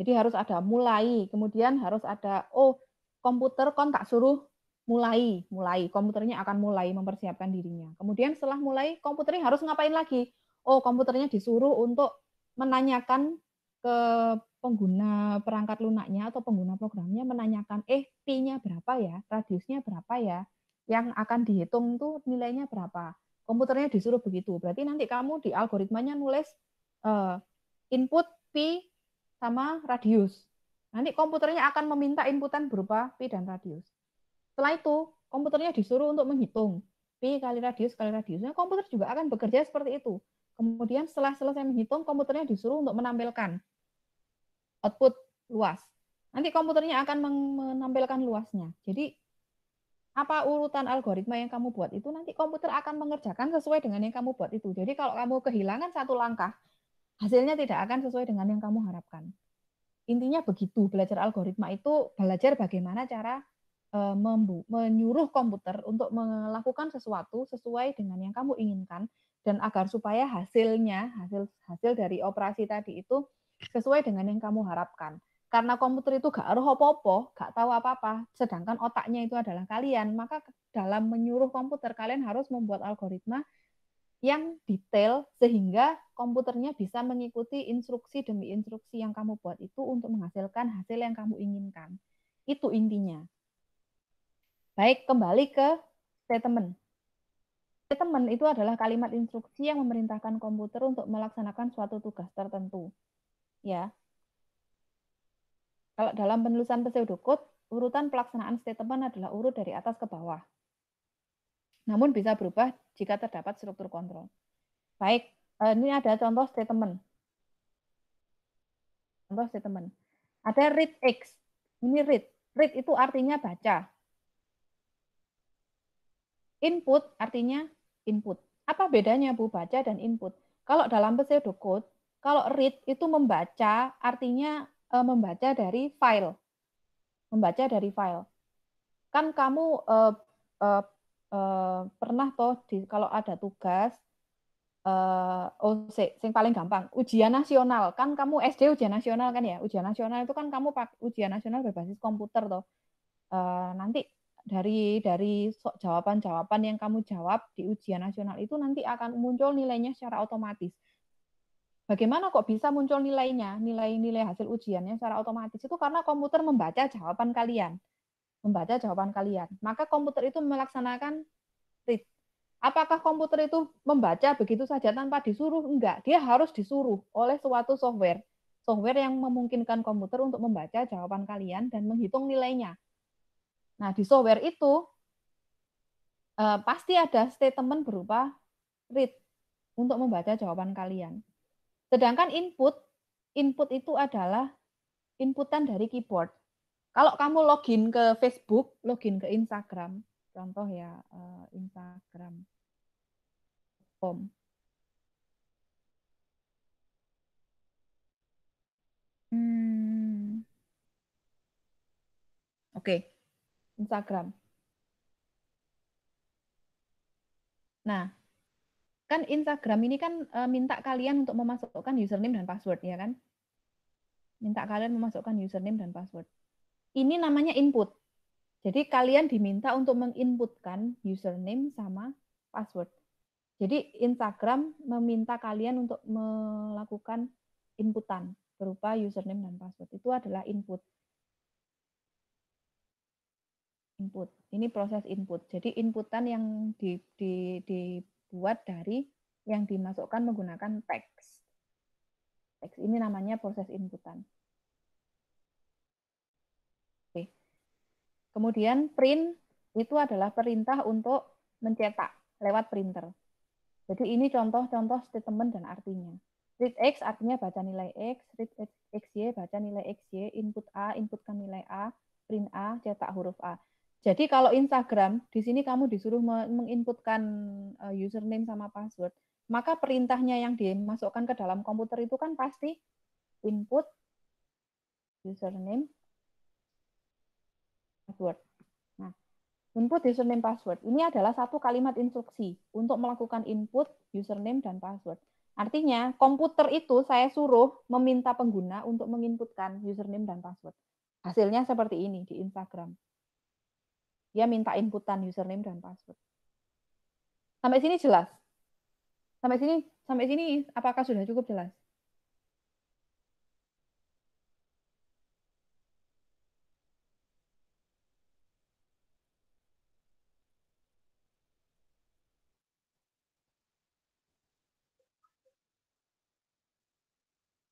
Jadi harus ada mulai, kemudian harus ada oh komputer kon tak suruh mulai, mulai. Komputernya akan mulai mempersiapkan dirinya. Kemudian setelah mulai komputernya harus ngapain lagi? Oh, komputernya disuruh untuk menanyakan ke pengguna perangkat lunaknya atau pengguna programnya menanyakan, eh T-nya berapa ya, radiusnya berapa ya, yang akan dihitung tuh nilainya berapa. Komputernya disuruh begitu. Berarti nanti kamu di algoritmanya nulis uh, input P sama radius. Nanti komputernya akan meminta inputan berupa P dan radius. Setelah itu, komputernya disuruh untuk menghitung P kali radius kali radiusnya. Komputer juga akan bekerja seperti itu. Kemudian setelah selesai menghitung, komputernya disuruh untuk menampilkan output luas. Nanti komputernya akan menampilkan luasnya. Jadi apa urutan algoritma yang kamu buat itu nanti komputer akan mengerjakan sesuai dengan yang kamu buat itu. Jadi kalau kamu kehilangan satu langkah, hasilnya tidak akan sesuai dengan yang kamu harapkan. Intinya begitu, belajar algoritma itu belajar bagaimana cara eh, menyuruh komputer untuk melakukan sesuatu sesuai dengan yang kamu inginkan dan agar supaya hasilnya hasil hasil dari operasi tadi itu sesuai dengan yang kamu harapkan. Karena komputer itu gak aruh apa-apa, gak tahu apa-apa, sedangkan otaknya itu adalah kalian, maka dalam menyuruh komputer kalian harus membuat algoritma yang detail sehingga komputernya bisa mengikuti instruksi demi instruksi yang kamu buat itu untuk menghasilkan hasil yang kamu inginkan. Itu intinya. Baik, kembali ke statement. Statement itu adalah kalimat instruksi yang memerintahkan komputer untuk melaksanakan suatu tugas tertentu ya. Kalau dalam penulisan pseudocode, urutan pelaksanaan statement adalah urut dari atas ke bawah. Namun bisa berubah jika terdapat struktur kontrol. Baik, eh, ini ada contoh statement. Contoh statement. Ada read X. Ini read. Read itu artinya baca. Input artinya input. Apa bedanya Bu baca dan input? Kalau dalam pseudocode, kalau read itu membaca, artinya e, membaca dari file. Membaca dari file. Kan kamu e, e, e, pernah toh di kalau ada tugas e, oh sing paling gampang, ujian nasional. Kan kamu SD ujian nasional kan ya? Ujian nasional itu kan kamu pakai ujian nasional berbasis komputer toh. E, nanti dari dari jawaban-jawaban yang kamu jawab di ujian nasional itu nanti akan muncul nilainya secara otomatis. Bagaimana kok bisa muncul nilainya, nilai-nilai hasil ujiannya secara otomatis itu karena komputer membaca jawaban kalian. Membaca jawaban kalian. Maka komputer itu melaksanakan read. Apakah komputer itu membaca begitu saja tanpa disuruh? Enggak, dia harus disuruh oleh suatu software. Software yang memungkinkan komputer untuk membaca jawaban kalian dan menghitung nilainya. Nah, di software itu eh, pasti ada statement berupa read untuk membaca jawaban kalian. Sedangkan input, input itu adalah inputan dari keyboard. Kalau kamu login ke Facebook, login ke Instagram, contoh ya eh, Instagram.com. Hmm. Oke, okay. Instagram. Nah, kan Instagram ini kan uh, minta kalian untuk memasukkan username dan password ya kan? Minta kalian memasukkan username dan password. Ini namanya input. Jadi kalian diminta untuk menginputkan username sama password. Jadi Instagram meminta kalian untuk melakukan inputan berupa username dan password. Itu adalah input. Input. Ini proses input. Jadi inputan yang di, di, di dibuat dari yang dimasukkan menggunakan teks. Teks ini namanya proses inputan. Oke. Kemudian print itu adalah perintah untuk mencetak lewat printer. Jadi ini contoh-contoh statement dan artinya. Read X artinya baca nilai X, read XY baca nilai XY, input A, inputkan nilai A, print A, cetak huruf A. Jadi kalau Instagram di sini kamu disuruh menginputkan eh, username sama password, maka perintahnya yang dimasukkan ke dalam komputer itu kan pasti input username password. Nah, input username password ini adalah satu kalimat instruksi untuk melakukan input username dan password. Artinya, komputer itu saya suruh meminta pengguna untuk menginputkan username dan password. Hasilnya seperti ini di Instagram. Dia minta inputan username dan password. Sampai sini jelas? Sampai sini sampai sini apakah sudah cukup jelas?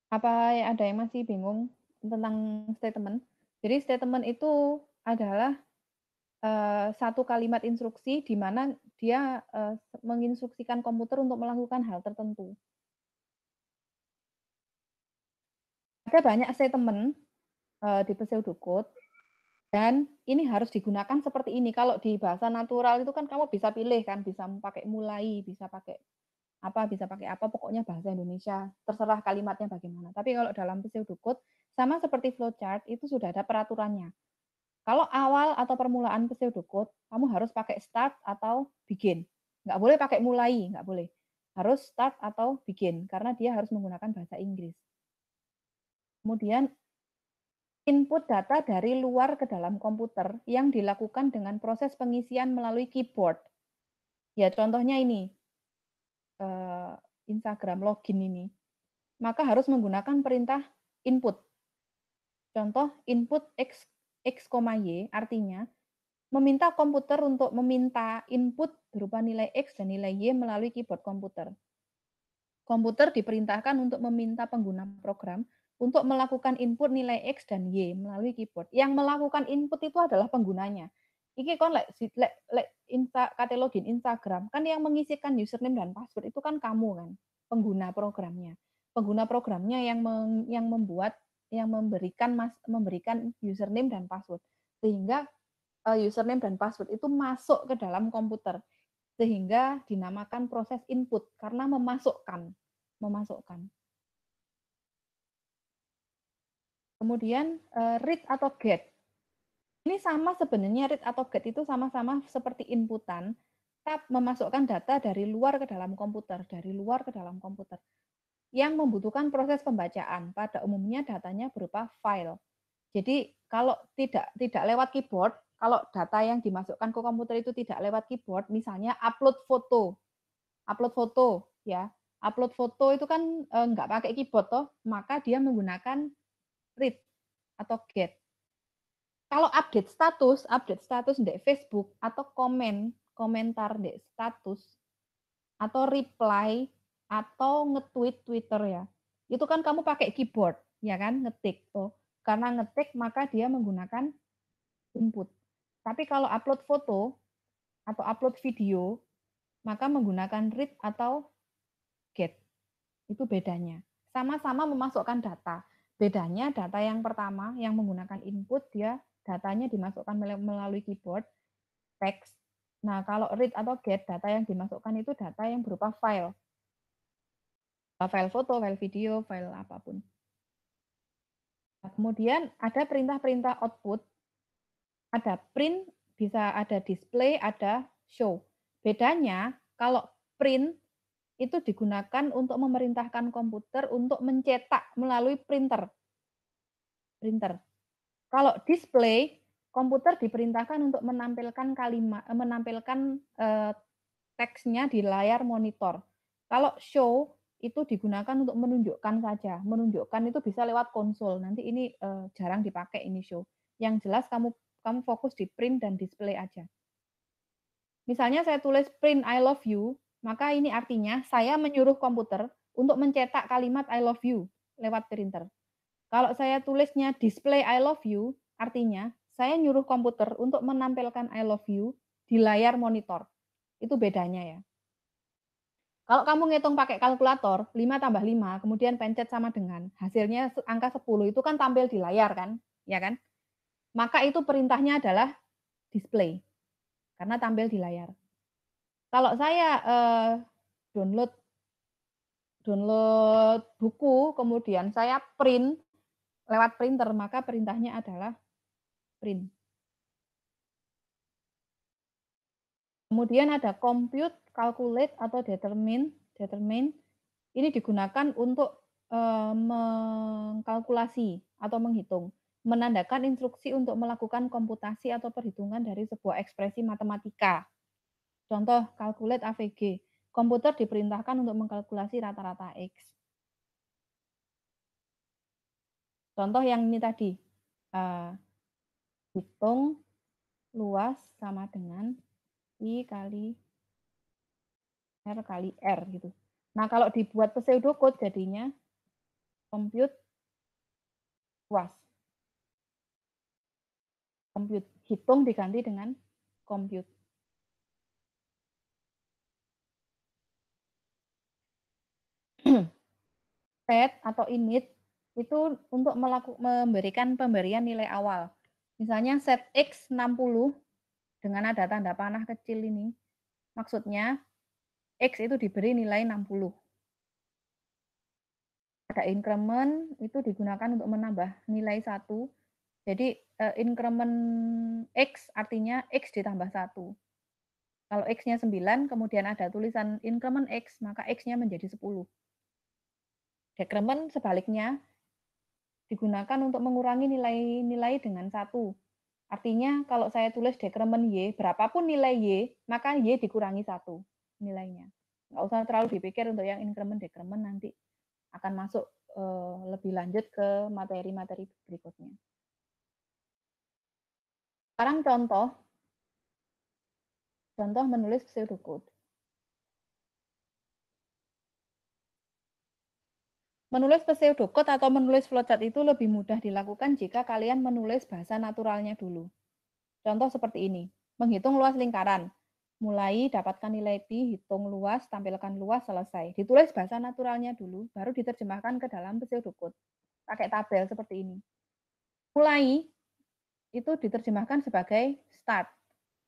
apa ada yang masih bingung tentang statement? Jadi statement itu adalah Eh, satu kalimat instruksi di mana dia eh, menginstruksikan komputer untuk melakukan hal tertentu. Ada banyak statement eh, di pseudocode dan ini harus digunakan seperti ini. Kalau di bahasa natural itu kan kamu bisa pilih kan, bisa pakai mulai, bisa pakai apa, bisa pakai apa, pokoknya bahasa Indonesia, terserah kalimatnya bagaimana. Tapi kalau dalam pseudocode, sama seperti flowchart, itu sudah ada peraturannya. Kalau awal atau permulaan pseudocode, kamu harus pakai start atau begin. Nggak boleh pakai mulai, nggak boleh. Harus start atau begin, karena dia harus menggunakan bahasa Inggris. Kemudian input data dari luar ke dalam komputer yang dilakukan dengan proses pengisian melalui keyboard. Ya, contohnya ini, eh, Instagram login ini. Maka harus menggunakan perintah input. Contoh, input X X, Y, artinya meminta komputer untuk meminta input berupa nilai X dan nilai Y melalui keyboard komputer. Komputer diperintahkan untuk meminta pengguna program untuk melakukan input nilai X dan Y melalui keyboard. Yang melakukan input itu adalah penggunanya. Iki kon lek lek like insta kate login Instagram kan yang mengisikan username dan password itu kan kamu kan pengguna programnya. Pengguna programnya yang meng, yang membuat yang memberikan mas, memberikan username dan password sehingga uh, username dan password itu masuk ke dalam komputer sehingga dinamakan proses input karena memasukkan memasukkan kemudian uh, read atau get ini sama sebenarnya read atau get itu sama-sama seperti inputan tap memasukkan data dari luar ke dalam komputer, dari luar ke dalam komputer yang membutuhkan proses pembacaan. Pada umumnya datanya berupa file. Jadi kalau tidak tidak lewat keyboard, kalau data yang dimasukkan ke komputer itu tidak lewat keyboard, misalnya upload foto, upload foto, ya, upload foto itu kan eh, nggak pakai keyboard toh, maka dia menggunakan read atau get. Kalau update status, update status di Facebook atau komen komentar di status atau reply atau nge-tweet Twitter ya. Itu kan kamu pakai keyboard, ya kan, ngetik tuh. Karena ngetik maka dia menggunakan input. Tapi kalau upload foto atau upload video, maka menggunakan read atau get. Itu bedanya. Sama-sama memasukkan data. Bedanya data yang pertama yang menggunakan input dia datanya dimasukkan melalui keyboard, teks. Nah, kalau read atau get data yang dimasukkan itu data yang berupa file Eh, file foto, file video, file apapun. kemudian ada perintah-perintah output, ada print, bisa ada display, ada show. Bedanya kalau print itu digunakan untuk memerintahkan komputer untuk mencetak melalui printer. Printer. Kalau display, komputer diperintahkan untuk menampilkan kalimat, eh, menampilkan eh, teksnya di layar monitor. Kalau show itu digunakan untuk menunjukkan saja. Menunjukkan itu bisa lewat konsol. Nanti ini uh, jarang dipakai ini show. Yang jelas kamu kamu fokus di print dan display aja. Misalnya saya tulis print I love you, maka ini artinya saya menyuruh komputer untuk mencetak kalimat I love you lewat printer. Kalau saya tulisnya display I love you, artinya saya nyuruh komputer untuk menampilkan I love you di layar monitor. Itu bedanya ya. Kalau kamu ngitung pakai kalkulator, 5 tambah 5, kemudian pencet sama dengan, hasilnya angka 10 itu kan tampil di layar kan, ya kan? Maka itu perintahnya adalah display, karena tampil di layar. Kalau saya eh, download download buku, kemudian saya print lewat printer, maka perintahnya adalah print. Kemudian ada compute calculate atau determine, determine ini digunakan untuk uh, mengkalkulasi atau menghitung, menandakan instruksi untuk melakukan komputasi atau perhitungan dari sebuah ekspresi matematika. Contoh calculate AVG. Komputer diperintahkan untuk mengkalkulasi rata-rata X. Contoh yang ini tadi, uh, hitung luas sama dengan I kali R kali R gitu. Nah, kalau dibuat pseudo code jadinya compute was. Compute hitung diganti dengan compute. set [clears throat] atau init itu untuk melaku, memberikan pemberian nilai awal. Misalnya set X 60 dengan ada tanda panah kecil ini. Maksudnya X itu diberi nilai 60. Ada increment itu digunakan untuk menambah nilai 1. Jadi eh, increment X artinya X ditambah 1. Kalau X-nya 9, kemudian ada tulisan increment X, maka X-nya menjadi 10. Decrement sebaliknya digunakan untuk mengurangi nilai-nilai dengan 1. Artinya kalau saya tulis decrement Y, berapapun nilai Y, maka Y dikurangi 1 nilainya. Nggak usah terlalu dipikir untuk yang increment decrement nanti akan masuk eh, lebih lanjut ke materi-materi berikutnya. Sekarang contoh, contoh menulis pseudocode. Menulis pseudocode atau menulis flowchart itu lebih mudah dilakukan jika kalian menulis bahasa naturalnya dulu. Contoh seperti ini, menghitung luas lingkaran mulai dapatkan nilai pi, hitung luas, tampilkan luas, selesai. Ditulis bahasa naturalnya dulu, baru diterjemahkan ke dalam pseudocode. Pakai tabel seperti ini. Mulai itu diterjemahkan sebagai start.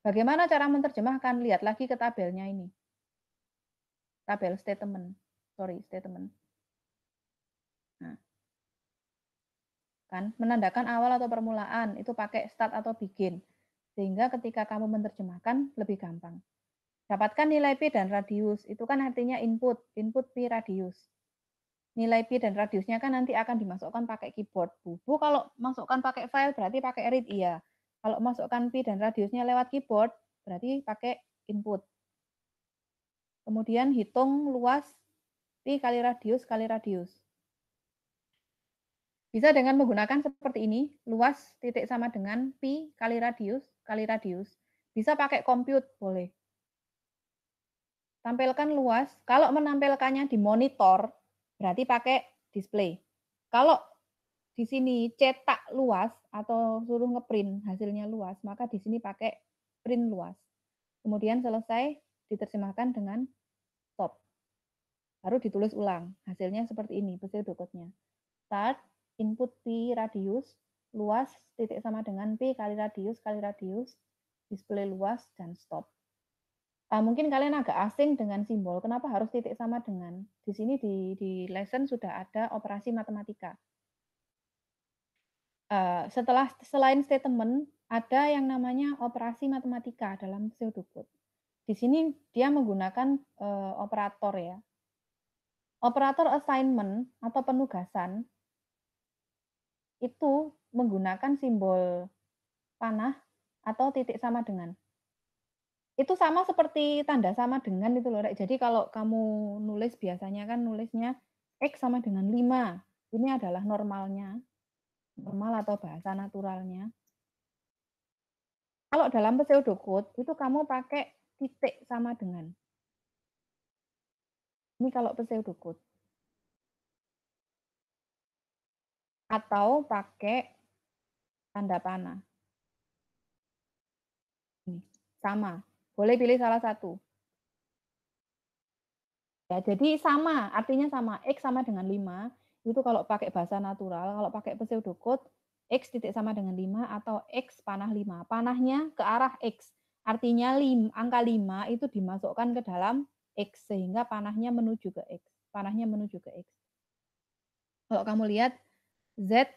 Bagaimana cara menerjemahkan? Lihat lagi ke tabelnya ini. Tabel statement. Sorry, statement. Nah. Kan menandakan awal atau permulaan, itu pakai start atau begin sehingga ketika kamu menerjemahkan lebih gampang. Dapatkan nilai P dan radius, itu kan artinya input, input P radius. Nilai P dan radiusnya kan nanti akan dimasukkan pakai keyboard. Bu, Bu kalau masukkan pakai file berarti pakai read, iya. Kalau masukkan P dan radiusnya lewat keyboard, berarti pakai input. Kemudian hitung luas P kali radius kali radius. Bisa dengan menggunakan seperti ini, luas titik sama dengan pi kali radius kali radius. Bisa pakai compute, boleh. Tampilkan luas. Kalau menampilkannya di monitor, berarti pakai display. Kalau di sini cetak luas atau suruh ngeprint hasilnya luas, maka di sini pakai print luas. Kemudian selesai diterjemahkan dengan stop. Baru ditulis ulang. Hasilnya seperti ini, hasil berikutnya. Start, input P radius, luas titik sama dengan P kali radius kali radius, display luas, dan stop. Uh, mungkin kalian agak asing dengan simbol, kenapa harus titik sama dengan? Di sini di, di lesson sudah ada operasi matematika. Uh, setelah selain statement, ada yang namanya operasi matematika dalam pseudocode. Di sini dia menggunakan uh, operator ya. Operator assignment atau penugasan itu menggunakan simbol panah atau titik sama dengan. Itu sama seperti tanda sama dengan itu loh, Rek. Jadi kalau kamu nulis biasanya kan nulisnya X sama dengan 5. Ini adalah normalnya, normal atau bahasa naturalnya. Kalau dalam pseudocode, itu kamu pakai titik sama dengan. Ini kalau pseudocode. atau pakai tanda panah. Ini, sama, boleh pilih salah satu. Ya, jadi sama, artinya sama. X sama dengan 5, itu kalau pakai bahasa natural, kalau pakai pseudocode, X titik sama dengan 5 atau X panah 5. Panahnya ke arah X, artinya lim, angka 5 itu dimasukkan ke dalam X, sehingga panahnya menuju ke X. Panahnya menuju ke X. Kalau kamu lihat, Z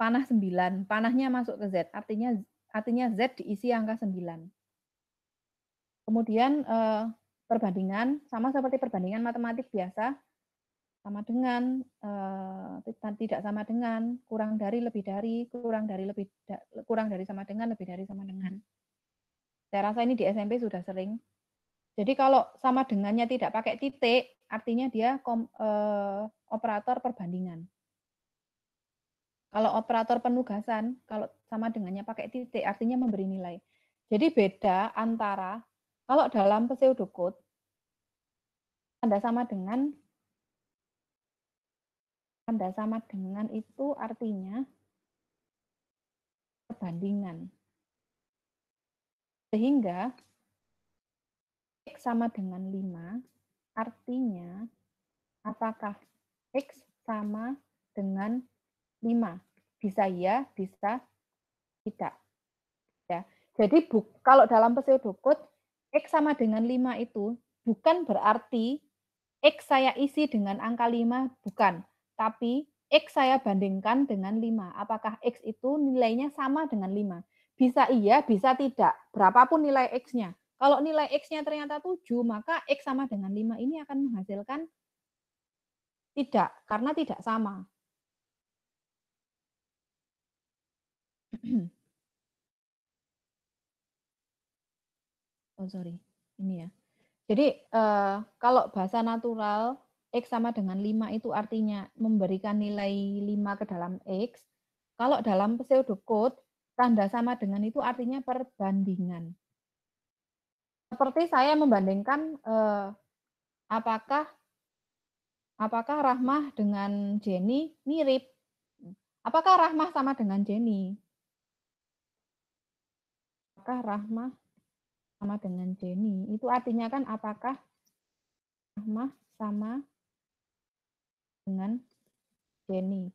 panah 9, panahnya masuk ke Z, artinya artinya Z diisi angka 9. Kemudian eh, perbandingan sama seperti perbandingan matematik biasa sama dengan eh, tidak sama dengan kurang dari lebih dari kurang dari lebih da, kurang dari sama dengan lebih dari sama dengan saya rasa ini di SMP sudah sering jadi kalau sama dengannya tidak pakai titik artinya dia kom, eh, operator perbandingan kalau operator penugasan, kalau sama dengannya pakai titik, artinya memberi nilai. Jadi beda antara kalau dalam pseudocode tanda sama dengan tanda sama dengan itu artinya perbandingan. Sehingga X sama dengan 5, artinya apakah X sama dengan lima. Bisa iya bisa tidak. Ya. Jadi bu, kalau dalam code X sama dengan lima itu bukan berarti X saya isi dengan angka lima bukan. Tapi X saya bandingkan dengan lima Apakah X itu nilainya sama dengan lima Bisa iya, bisa tidak. Berapapun nilai X-nya. Kalau nilai X-nya ternyata 7, maka X sama dengan lima ini akan menghasilkan tidak, karena tidak sama. [clears throat] Oh sorry, ini ya. Jadi uh, kalau bahasa natural x sama dengan 5 itu artinya memberikan nilai 5 ke dalam x. Kalau dalam pseudocode tanda sama dengan itu artinya perbandingan. Seperti saya membandingkan eh, apakah apakah Rahmah dengan Jenny mirip? Apakah Rahmah sama dengan Jenny? apakah Rahmah sama dengan Jenny? Itu artinya kan apakah Rahmah sama dengan Jenny?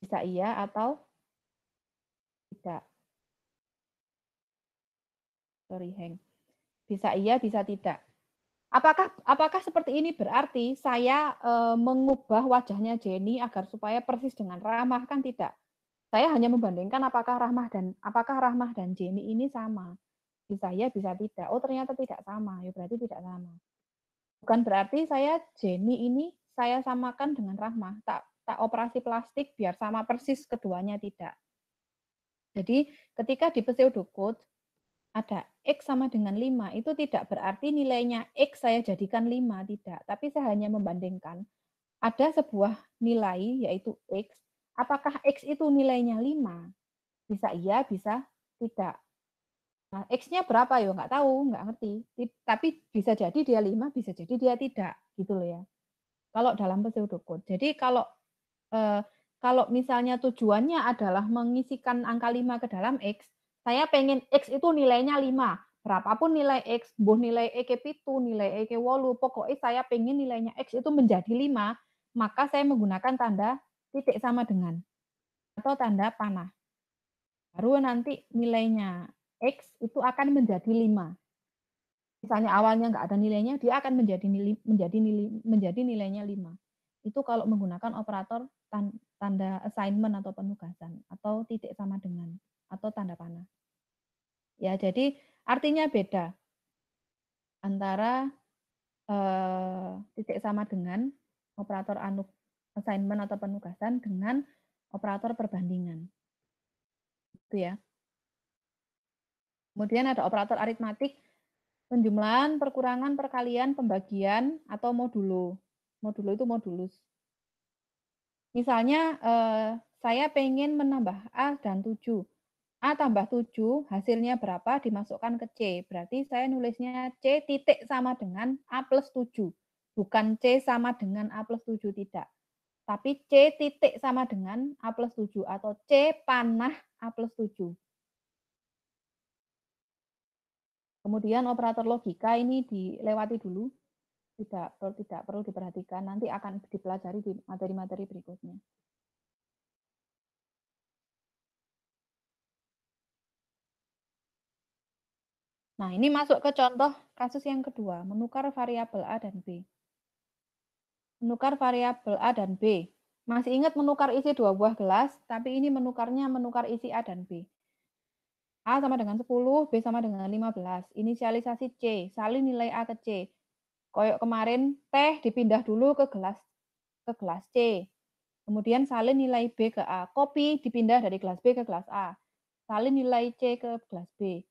Bisa iya atau tidak? Sorry, Heng. Bisa iya, bisa tidak. Apakah apakah seperti ini berarti saya e, mengubah wajahnya Jenny agar supaya persis dengan ramah kan tidak? Saya hanya membandingkan apakah Rahmah dan apakah Rahmah dan Jenny ini sama. Bisa ya, bisa tidak. Oh, ternyata tidak sama. Ya berarti tidak sama. Bukan berarti saya Jenny ini saya samakan dengan Rahmah. Tak tak operasi plastik biar sama persis keduanya tidak. Jadi ketika di pseudocode ada X sama dengan 5, itu tidak berarti nilainya X saya jadikan 5, tidak. Tapi saya hanya membandingkan. Ada sebuah nilai yaitu X Apakah X itu nilainya 5? Bisa iya, bisa tidak. Nah, X-nya berapa ya? Enggak tahu, enggak ngerti. Tapi bisa jadi dia 5, bisa jadi dia tidak. Gitu loh ya. Kalau dalam code. Jadi kalau eh, kalau misalnya tujuannya adalah mengisikan angka 5 ke dalam X, saya pengen X itu nilainya 5. Berapapun nilai X, boh nilai e ke pitu, nilai e ke wolu, pokoknya saya pengen nilainya X itu menjadi 5, maka saya menggunakan tanda titik sama dengan atau tanda panah. Baru nanti nilainya X itu akan menjadi 5. Misalnya awalnya nggak ada nilainya, dia akan menjadi nilai, menjadi nilai, menjadi nilainya 5. Itu kalau menggunakan operator tanda assignment atau penugasan atau titik sama dengan atau tanda panah. Ya, jadi artinya beda antara eh, titik sama dengan operator anuk assignment atau penugasan dengan operator perbandingan. Itu ya. Kemudian ada operator aritmatik penjumlahan, perkurangan, perkalian, pembagian atau modulo. Modulo itu modulus. Misalnya eh, saya pengen menambah A dan 7. A tambah 7 hasilnya berapa dimasukkan ke C. Berarti saya nulisnya C titik sama dengan A plus 7. Bukan C sama dengan A plus 7, tidak. Tapi C titik sama dengan A plus 7 atau C panah A plus 7. Kemudian operator logika ini dilewati dulu. Tidak, tidak perlu diperhatikan, nanti akan dipelajari di materi-materi berikutnya. Nah, ini masuk ke contoh kasus yang kedua, menukar variabel A dan B menukar variabel A dan B. Masih ingat menukar isi dua buah gelas, tapi ini menukarnya menukar isi A dan B. A sama dengan 10, B sama dengan 15. Inisialisasi C, salin nilai A ke C. Koyok kemarin teh dipindah dulu ke gelas ke gelas C. Kemudian salin nilai B ke A. Kopi dipindah dari gelas B ke gelas A. Salin nilai C ke gelas B.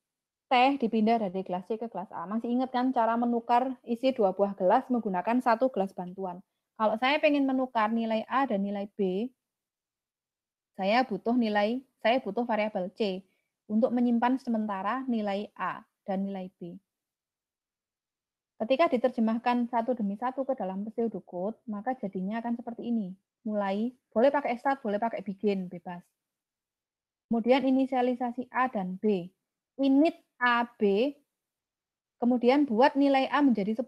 Teh dipindah dari gelas C ke gelas A. Masih ingat kan cara menukar isi dua buah gelas menggunakan satu gelas bantuan. Kalau saya pengen menukar nilai A dan nilai B, saya butuh nilai, saya butuh variabel C untuk menyimpan sementara nilai A dan nilai B. Ketika diterjemahkan satu demi satu ke dalam pseudocode, maka jadinya akan seperti ini. Mulai, boleh pakai start, boleh pakai begin, bebas. Kemudian inisialisasi A dan B. Init a b, kemudian buat nilai A menjadi 10,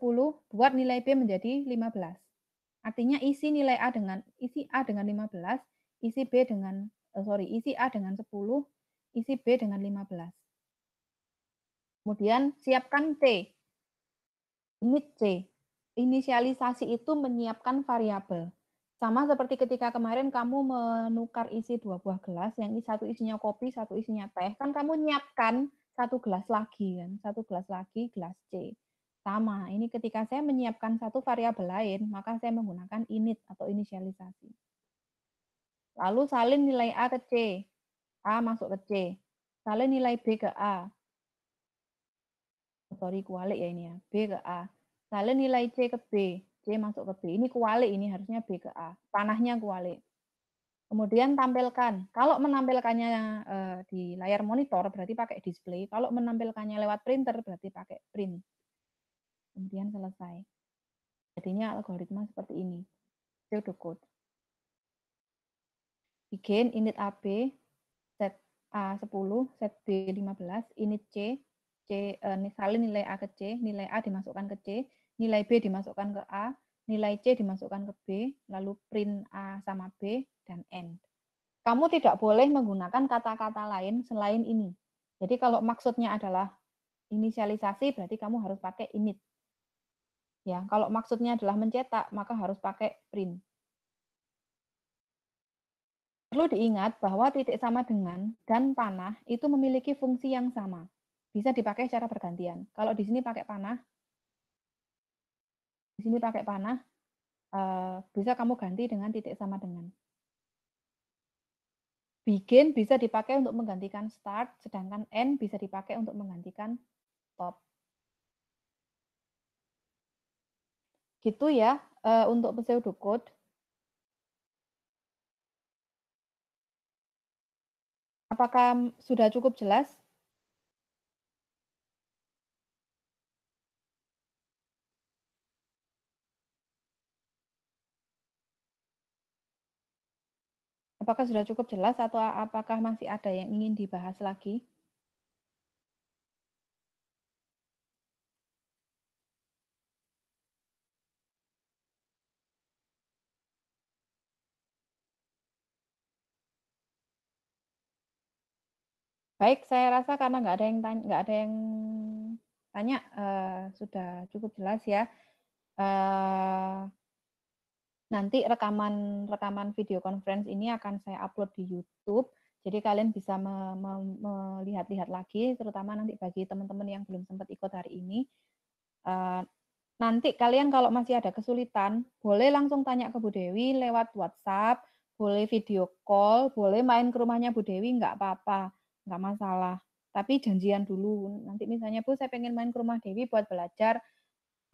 buat nilai B menjadi 15. Artinya isi nilai A dengan isi A dengan 15, isi B dengan oh sorry, isi A dengan 10, isi B dengan 15. Kemudian siapkan T. Unit C. Inisialisasi itu menyiapkan variabel. Sama seperti ketika kemarin kamu menukar isi dua buah gelas, yang satu isinya kopi, satu isinya teh, kan kamu nyiapkan satu gelas lagi, kan? satu gelas lagi, gelas C. Sama, ini ketika saya menyiapkan satu variabel lain, maka saya menggunakan init atau inisialisasi. Lalu salin nilai A ke C. A masuk ke C. Salin nilai B ke A. Sorry, kualik ya ini ya. B ke A. Salin nilai C ke B. C masuk ke B. Ini kualik, ini harusnya B ke A. Panahnya kualik. Kemudian tampilkan. Kalau menampilkannya eh, di layar monitor berarti pakai display. Kalau menampilkannya lewat printer berarti pakai print kemudian selesai. Jadinya algoritma seperti ini, pseudocode. Begin, init AB, set A10, set B15, init C, C misalnya eh, nilai A ke C, nilai A dimasukkan ke C, nilai B dimasukkan ke A, nilai C dimasukkan ke B, lalu print A sama B, dan end. Kamu tidak boleh menggunakan kata-kata lain selain ini. Jadi kalau maksudnya adalah inisialisasi berarti kamu harus pakai init. Ya, kalau maksudnya adalah mencetak, maka harus pakai print. Perlu diingat bahwa titik sama dengan dan panah itu memiliki fungsi yang sama. Bisa dipakai secara bergantian. Kalau di sini pakai panah, di sini pakai panah, eh, bisa kamu ganti dengan titik sama dengan. Begin bisa dipakai untuk menggantikan start, sedangkan end bisa dipakai untuk menggantikan stop. Gitu ya uh, untuk code. Apakah sudah cukup jelas? Apakah sudah cukup jelas atau apakah masih ada yang ingin dibahas lagi? Baik, saya rasa karena nggak ada yang tanya, nggak ada yang tanya uh, sudah cukup jelas ya. Uh, nanti rekaman rekaman video conference ini akan saya upload di YouTube. Jadi kalian bisa melihat-lihat lagi, terutama nanti bagi teman-teman yang belum sempat ikut hari ini. Uh, nanti kalian kalau masih ada kesulitan, boleh langsung tanya ke Bu Dewi lewat WhatsApp, boleh video call, boleh main ke rumahnya Bu Dewi, nggak apa-apa nggak masalah. Tapi janjian dulu. Nanti misalnya Bu, saya pengen main ke rumah Dewi buat belajar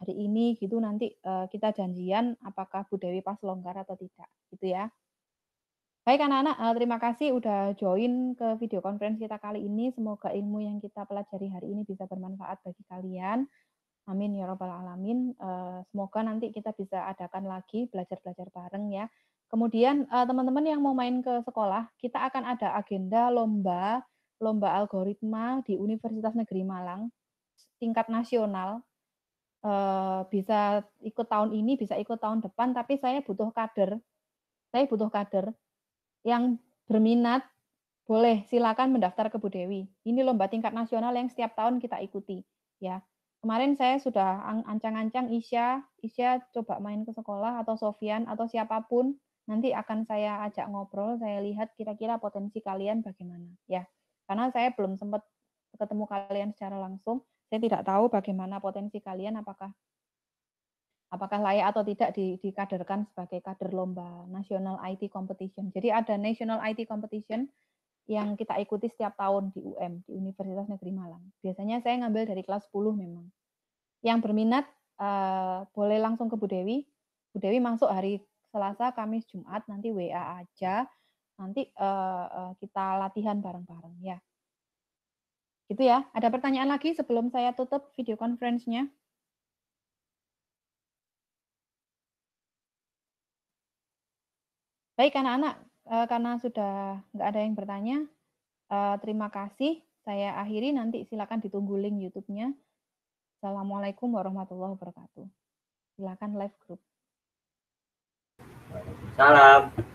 hari ini gitu. Nanti uh, kita janjian apakah Bu Dewi pas longgar atau tidak, gitu ya. Baik anak-anak, eh, terima kasih udah join ke video konferensi kita kali ini. Semoga ilmu yang kita pelajari hari ini bisa bermanfaat bagi kalian. Amin ya robbal alamin. Eh, semoga nanti kita bisa adakan lagi belajar-belajar bareng ya. Kemudian teman-teman yang mau main ke sekolah, kita akan ada agenda lomba lomba algoritma di Universitas Negeri Malang tingkat nasional uh, bisa ikut tahun ini bisa ikut tahun depan tapi saya butuh kader saya butuh kader yang berminat boleh silakan mendaftar ke Bu Dewi ini lomba tingkat nasional yang setiap tahun kita ikuti ya kemarin saya sudah ancang-ancang Isya Isya coba main ke sekolah atau Sofian atau siapapun nanti akan saya ajak ngobrol saya lihat kira-kira potensi kalian bagaimana ya karena saya belum sempat ketemu kalian secara langsung, saya tidak tahu bagaimana potensi kalian apakah apakah layak atau tidak di, dikaderkan sebagai kader lomba National IT Competition. Jadi ada National IT Competition yang kita ikuti setiap tahun di UM, di Universitas Negeri Malang. Biasanya saya ngambil dari kelas 10 memang. Yang berminat uh, boleh langsung ke Bu Dewi. Bu Dewi masuk hari Selasa, Kamis, Jumat, nanti WA aja nanti uh, uh, kita latihan bareng-bareng ya. Gitu ya. Ada pertanyaan lagi sebelum saya tutup video conference-nya? Baik anak-anak, uh, karena sudah nggak ada yang bertanya, uh, terima kasih. Saya akhiri nanti silakan ditunggu link YouTube-nya. Assalamualaikum warahmatullahi wabarakatuh. Silakan live group. Salam.